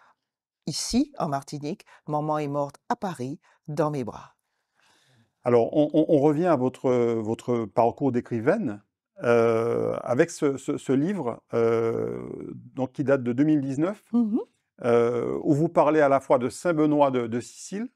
ici, en Martinique, maman est morte à Paris, dans mes bras. Alors, on, revient à votre parcours d'écrivaine. Euh, avec ce, livre euh, donc, qui date de 2019, mmh euh, où vous parlez à la fois de Saint-Benoît de, Sicile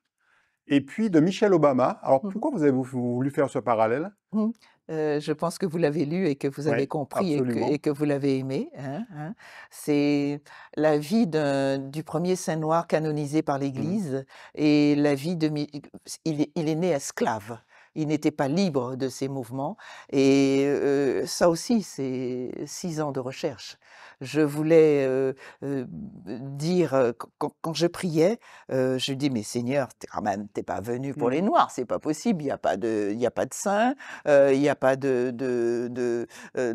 et puis de Michelle Obama. Alors mmh pourquoi vous avez voulu faire ce parallèle mmh. je pense que vous l'avez lu et que vous avez compris et que, vous l'avez aimé. Hein, hein. C'est la vie du premier saint noir canonisé par l'Église et la vie de. Il il est né esclave il n'était pas libre de ses mouvements. Et ça aussi, c'est six ans de recherche je voulais dire, quand, je priais, je dis, mais Seigneur, quand même, t'es pas venu pour les mmh. Noirs, c'est pas possible, il n'y a pas de, il a pas de saint, il n'y a pas de, de, de, de,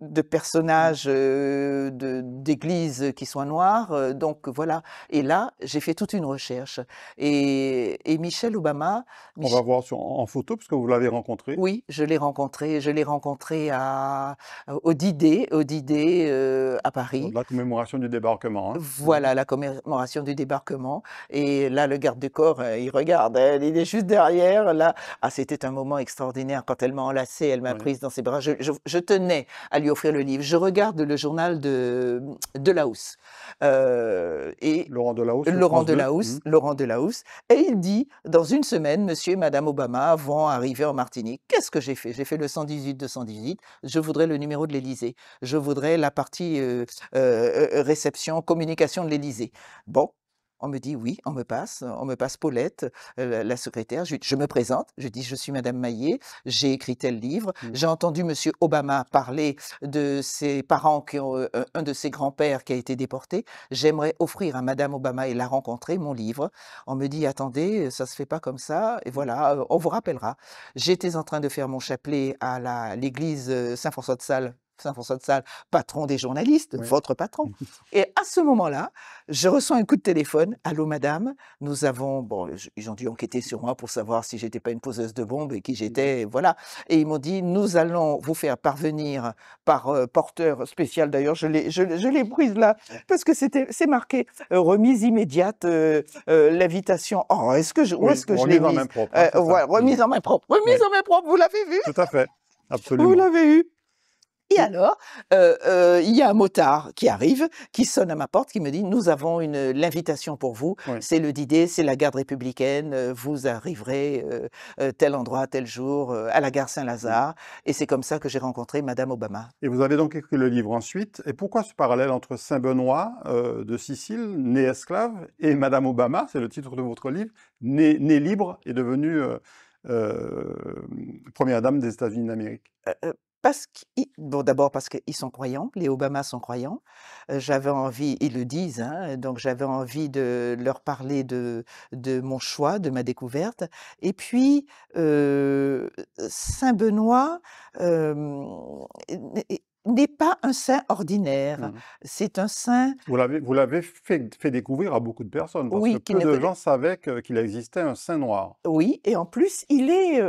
de mmh. d'église qui soient noirs, donc voilà. Et là, j'ai fait toute une recherche. Et, et Michelle Obama. On va voir en photo, parce que vous l'avez rencontré. Oui, je l'ai rencontré. Je l'ai rencontré à, au Didé, au Didé, euh, à Paris. La commémoration du débarquement. Hein. Voilà, la commémoration du débarquement. Et là, le garde du corps, euh, il regarde, il est juste derrière. Là, ah, c'était un moment extraordinaire quand elle m'a enlacée, elle m'a prise dans ses bras. Je, tenais à lui offrir le livre. Je regarde le journal de, de Laos. Euh, et Laurent Delahousse. Laurent Delahousse, mmh. Laurent Et il dit, dans une semaine, monsieur et madame Obama vont arriver en Martinique. Qu'est-ce que j'ai fait J'ai fait le 118-218. Je voudrais le numéro de l'Élysée. Je voudrais la partie réception, communication de l'Élysée. Bon, on me dit oui, on me passe, on me passe Paulette, la secrétaire. Je, me présente, je dis je suis Madame Maillet, j'ai écrit tel livre. Mmh. J'ai entendu Monsieur Obama parler de ses parents, qui un de ses grands-pères qui a été déporté. J'aimerais offrir à Madame Obama et la rencontrer mon livre. On me dit attendez, ça se fait pas comme ça. Et voilà, on vous rappellera. J'étais en train de faire mon chapelet à l'église Saint-François de salle Saint-François de Sales, patron des journalistes, votre patron. *laughs* Et à ce moment-là, je reçois un coup de téléphone. Allô, madame, nous avons. Bon, ils ont dû enquêter sur moi pour savoir si j'étais pas une poseuse de bombes et qui j'étais, voilà. Et ils m'ont dit nous allons vous faire parvenir par euh, porteur spécial. D'ailleurs, je les, je, brise là, parce que c'était, c'est marqué euh, remise immédiate, euh, l'invitation. Oh, est-ce que je, où est-ce que je l'ai mise propre. Hein, remise en main propre. Remise en main propre, vous l'avez vu Tout à fait. Absolument. Vous l'avez eu. Et mmh. alors, euh, euh, il y a un motard qui arrive, qui sonne à ma porte, qui me dit Nous avons une l'invitation pour vous. C'est le Didet, c'est la garde républicaine. Euh, vous arriverez tel endroit, tel jour, à la gare mmh. Saint-Lazare. Et c'est comme ça que j'ai rencontré Madame Obama. Et vous avez donc écrit le livre ensuite. Et pourquoi ce parallèle entre Saint Benoît de Sicile, né esclave, et Madame Obama C'est le titre de votre livre, né, né libre et devenue. première dame des États-Unis d'Amérique parce bon d'abord parce qu'ils sont croyants, les Obama sont croyants. j'avais envie, ils le disent, hein, donc j'avais envie de leur parler de, de mon choix, de ma découverte. Et puis Saint Benoît n'est pas un saint ordinaire, mmh. c'est un saint. Vous l'avez, vous l'avez fait, découvrir à beaucoup de personnes, parce oui, que peu de gens savaient qu'il existait un saint noir. Oui, et en plus, il est,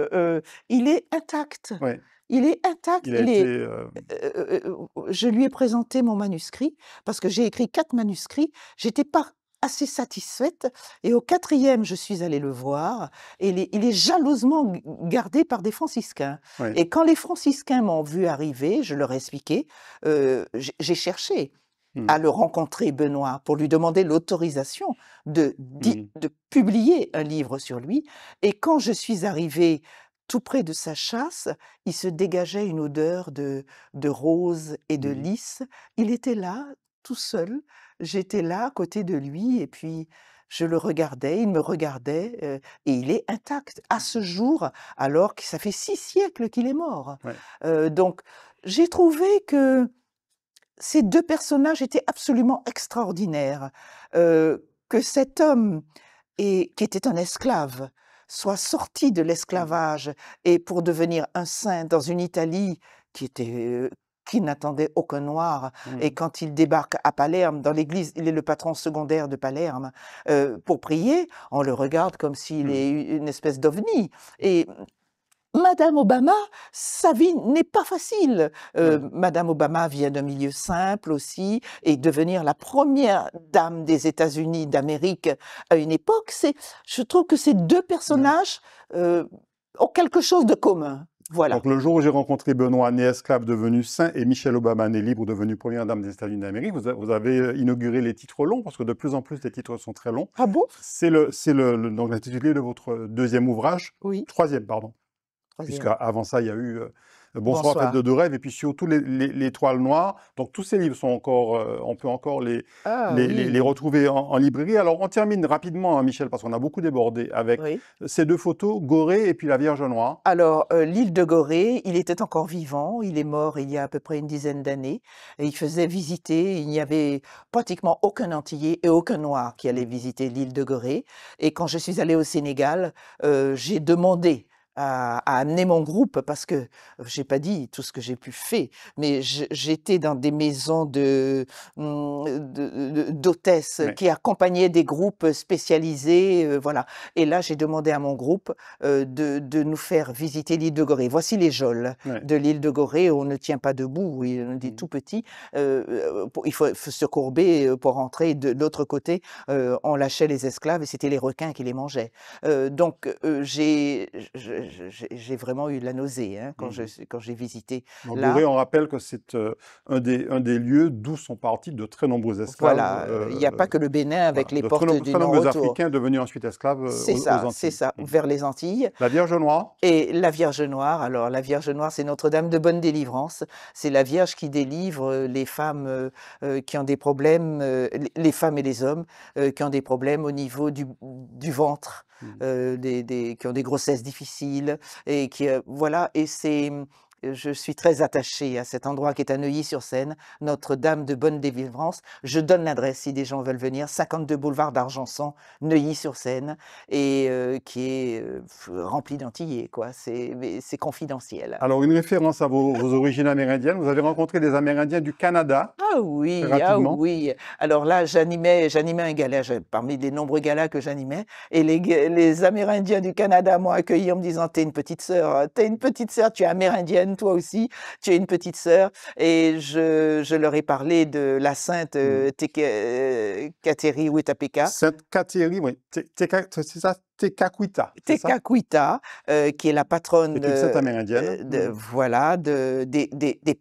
il est intact. Oui. Il est intact. Il euh, euh, euh, je lui ai présenté mon manuscrit parce que j'ai écrit quatre manuscrits. J'étais pas assez satisfaite. Et au quatrième, je suis allée le voir. Et il est, jalousement gardé par des franciscains. Et quand les franciscains m'ont vu arriver, je leur ai expliqué, j'ai cherché hmm. à le rencontrer, Benoît, pour lui demander l'autorisation de, hmm. de publier un livre sur lui. Et quand je suis arrivée tout près de sa chasse, il se dégageait une odeur de, de rose et de lys. Il était là, tout seul. J'étais là à côté de lui et puis je le regardais, il me regardait euh, et il est intact à ce mmh. jour, alors que ça fait six siècles qu'il est mort. Euh, donc j'ai trouvé que ces deux personnages étaient absolument extraordinaires. Euh, que cet homme, et qui était un esclave, soit sorti de l'esclavage et pour devenir un saint dans une Italie qui était euh, qui n'attendait aucun noir. Mmh. Et quand il débarque à Palerme, dans l'église, il est le patron secondaire de Palerme, euh, pour prier, on le regarde comme s'il mmh. est une espèce d'ovni. Et Madame Obama, sa vie n'est pas facile. Euh, Madame Obama vient d'un milieu simple aussi, et devenir la première dame des États-Unis d'Amérique à une époque, c'est, je trouve que ces deux personnages euh, ont quelque chose de commun. Voilà. Donc le jour où j'ai rencontré Benoît, né esclave devenu saint, et Michelle Obama, né libre, devenu première dame des États-Unis d'Amérique, vous, avez euh, inauguré les titres longs, parce que de plus en plus les titres sont très longs. Ah bon C'est le, c'est le, de votre deuxième ouvrage. Oui. Troisième, pardon. Puisqu'avant ça, il y a eu euh, Bonsoir, Fête de deux rêves, et puis surtout les, toiles noires. Donc tous ces livres sont encore, euh, on peut encore les, ah retrouver en, librairie. Alors on termine rapidement, hein, Michel, parce qu'on a beaucoup débordé avec euh, ces deux photos, Gorée et puis la Vierge Noire. Alors l'île de Gorée, il était encore vivant, il est mort il y a à peu près une dizaine d'années, et il faisait visiter, il n'y avait pratiquement aucun Antillais et aucun Noir qui allait visiter l'île de Gorée. Et quand je suis allée au Sénégal, j'ai demandé à, amener mon groupe parce que j'ai pas dit tout ce que j'ai pu faire, mais j'étais dans des maisons de mmh, d'hôtesses qui accompagnaient des groupes spécialisés, voilà. Et là, j'ai demandé à mon groupe de, nous faire visiter l'île de Gorée. Voici les geôles de l'île de Gorée. On ne tient pas debout, on est mmh. tout petit. il faut, se courber pour rentrer. De, de l'autre côté, on lâchait les esclaves et c'était les requins qui les mangeaient. donc j'ai j'ai vraiment eu la nausée hein, mmh quand j'ai visité. Bourré, on rappelle que c'est euh, un, des, lieux d'où sont partis de très nombreux esclaves. Voilà, euh, il n'y a pas que le Bénin euh, avec les portes très, du très nombreux Africains devenus ensuite esclaves C'est ça, c'est ça, mmh. vers les Antilles. La Vierge Noire Et la Vierge Noire, alors la Vierge Noire, c'est Notre-Dame de Bonne Délivrance. C'est la Vierge qui délivre les femmes qui ont des problèmes, les femmes et les hommes qui ont des problèmes au niveau du, ventre, mmh. qui ont des grossesses difficiles et qui euh, voilà et c'est mmh, je suis très attachée à cet endroit qui est à Neuilly-sur-Seine, Notre-Dame de Bonne dévivrance Je donne l'adresse si des gens veulent venir, 52 boulevard d'Argenson, Neuilly-sur-Seine, et euh, qui est euh, rempli d'antillais, quoi. C'est confidentiel. Alors, une référence à vos, origines amérindiennes, vous avez rencontré des Amérindiens du Canada. Ah oui, ah oui. Alors là, j'animais un gala, parmi les nombreux galas que j'animais, et les, les Amérindiens du Canada m'ont accueilli en me disant T'es une petite sœur, hein. t'es une petite sœur, tu es amérindienne toi aussi, tu es une petite sœur. Et je, leur ai parlé de la sainte mmh. euh, euh ou Sainte Kateri, C'est ça euh, qui est la patronne De, hein? mmh. voilà, des,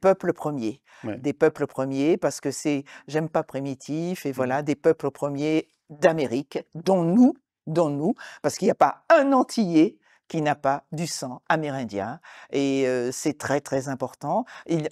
peuples premiers. Des peuples premiers, parce que c'est, j'aime pas primitif, et mmh. voilà, des peuples premiers d'Amérique, dont nous, dont nous, parce qu'il n'y a pas un Antillais qui n'a pas du sang amérindien. Et euh, c'est très très important.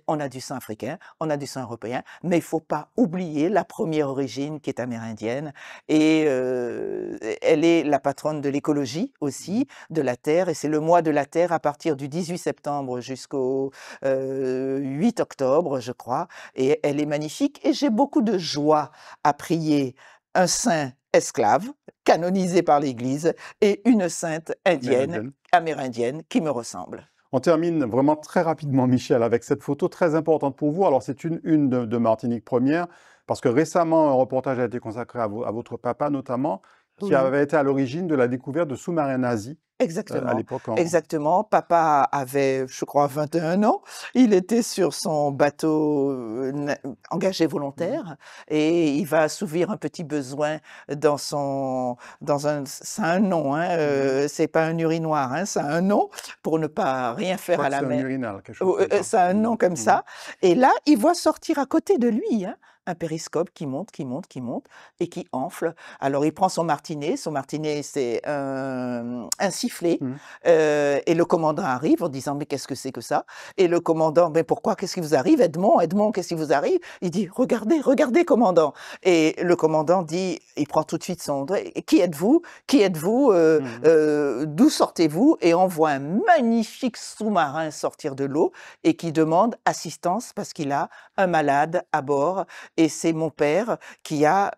on a du sang africain, on a du sang européen, mais il ne faut pas oublier la première origine qui est amérindienne. Et euh, elle est la patronne de l'écologie aussi, mmh. de la terre. Et c'est le mois de la terre à partir du 18 septembre jusqu'au 8 euh, octobre, je crois. Et elle est magnifique. Et j'ai beaucoup de joie à prier un saint esclave, canonisée par l'Église, et une sainte indienne, amérindienne, qui me ressemble. On termine vraiment très rapidement, Michel, avec cette photo très importante pour vous. Alors, c'est une une de, Martinique Première, parce que récemment, un reportage a été consacré à, votre papa, notamment, qui avait été à l'origine de la découverte de sous-marins nazis euh, Exactement. À l'époque. Exactement. Papa avait, je crois, 21 ans. Il était sur son bateau euh, engagé mmh. volontaire et il va assouvir un petit besoin dans son, dans un, ça un nom. Hein, mmh. euh, c'est pas un urinoir, hein, C'est un nom pour ne pas rien faire à la mer. C'est un urinal, quelque chose. ça un mmh. nom comme ça. Et là, il voit sortir à côté de lui. Hein, un périscope qui monte, qui monte, qui monte et qui enfle. Alors il prend son martinet, son martinet c'est un sifflet, mmh. euh, et le commandant arrive en disant mais qu'est-ce que c'est que ça Et le commandant mais pourquoi Qu'est-ce qui vous arrive Edmond, Edmond, qu'est-ce qui vous arrive Il dit regardez, regardez commandant. Et le commandant dit, il prend tout de suite son qui êtes-vous Qui êtes-vous euh, mmh. euh, D'où sortez-vous Et on voit un magnifique sous-marin sortir de l'eau et qui demande assistance parce qu'il a un malade à bord et c'est mon père qui a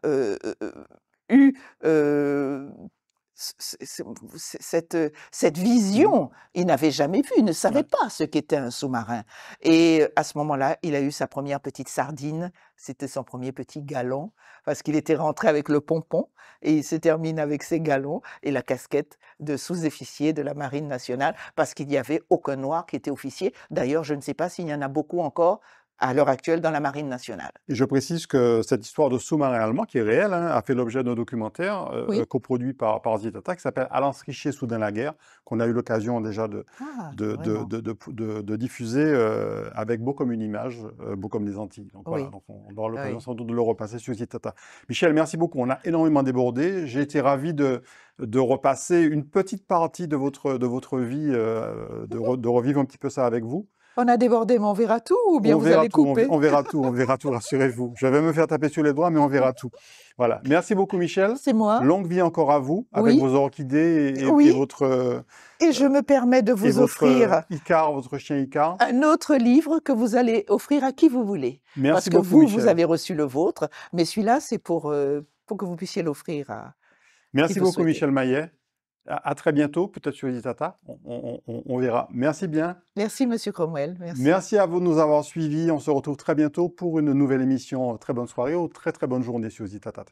eu cette, cette vision. Il n'avait jamais vu, il ne savait pas ce qu'était un sous-marin. Et à ce moment-là, il a eu sa première petite sardine, c'était son premier petit galon, parce qu'il était rentré avec le pompon, et il se termine avec ses galons et la casquette de sous-officier de la Marine nationale, parce qu'il n'y avait aucun noir qui était officier. D'ailleurs, je ne sais pas s'il y en a beaucoup encore à l'heure actuelle dans la marine nationale. Je précise que cette histoire de sous-marin allemand, qui est réelle, hein, a fait l'objet d'un documentaire euh, euh, coproduit par, par Zitata qui s'appelle Alain Richer, Soudain la guerre, qu'on a eu l'occasion déjà de, ah, de, diffuser euh, avec beau comme une image, beaucoup beau comme des Antilles. Donc voilà, on, aura ah l'occasion sans de le repasser sur Zitata. Michel, merci beaucoup. On a énormément débordé. J'ai été ravi de, de repasser une petite partie de votre, de votre vie, de revivre un petit peu ça avec vous. On a débordé, mais on verra tout ou bien on vous allez couper on, verra tout, on verra tout, rassurez-vous. Je vais me faire taper sur les doigts, mais on verra tout. Voilà. Merci beaucoup, Michel. C'est moi. Longue vie encore à vous, avec vos orchidées et, votre. et je me permets de vous offrir. Votre, Icar, votre chien Icar. Un autre livre que vous allez offrir à qui vous voulez. Merci Parce que vous, vous avez reçu le vôtre, mais celui-là, c'est pour, euh, pour que vous puissiez l'offrir à. Merci beaucoup, Michel Maillet. À, très bientôt, peut-être sur Zitata, on, verra. Merci bien. Merci, Monsieur Cromwell. Merci. à vous de nous avoir suivis. On se retrouve très bientôt pour une nouvelle émission. Très bonne soirée ou très très bonne journée sur Zitata.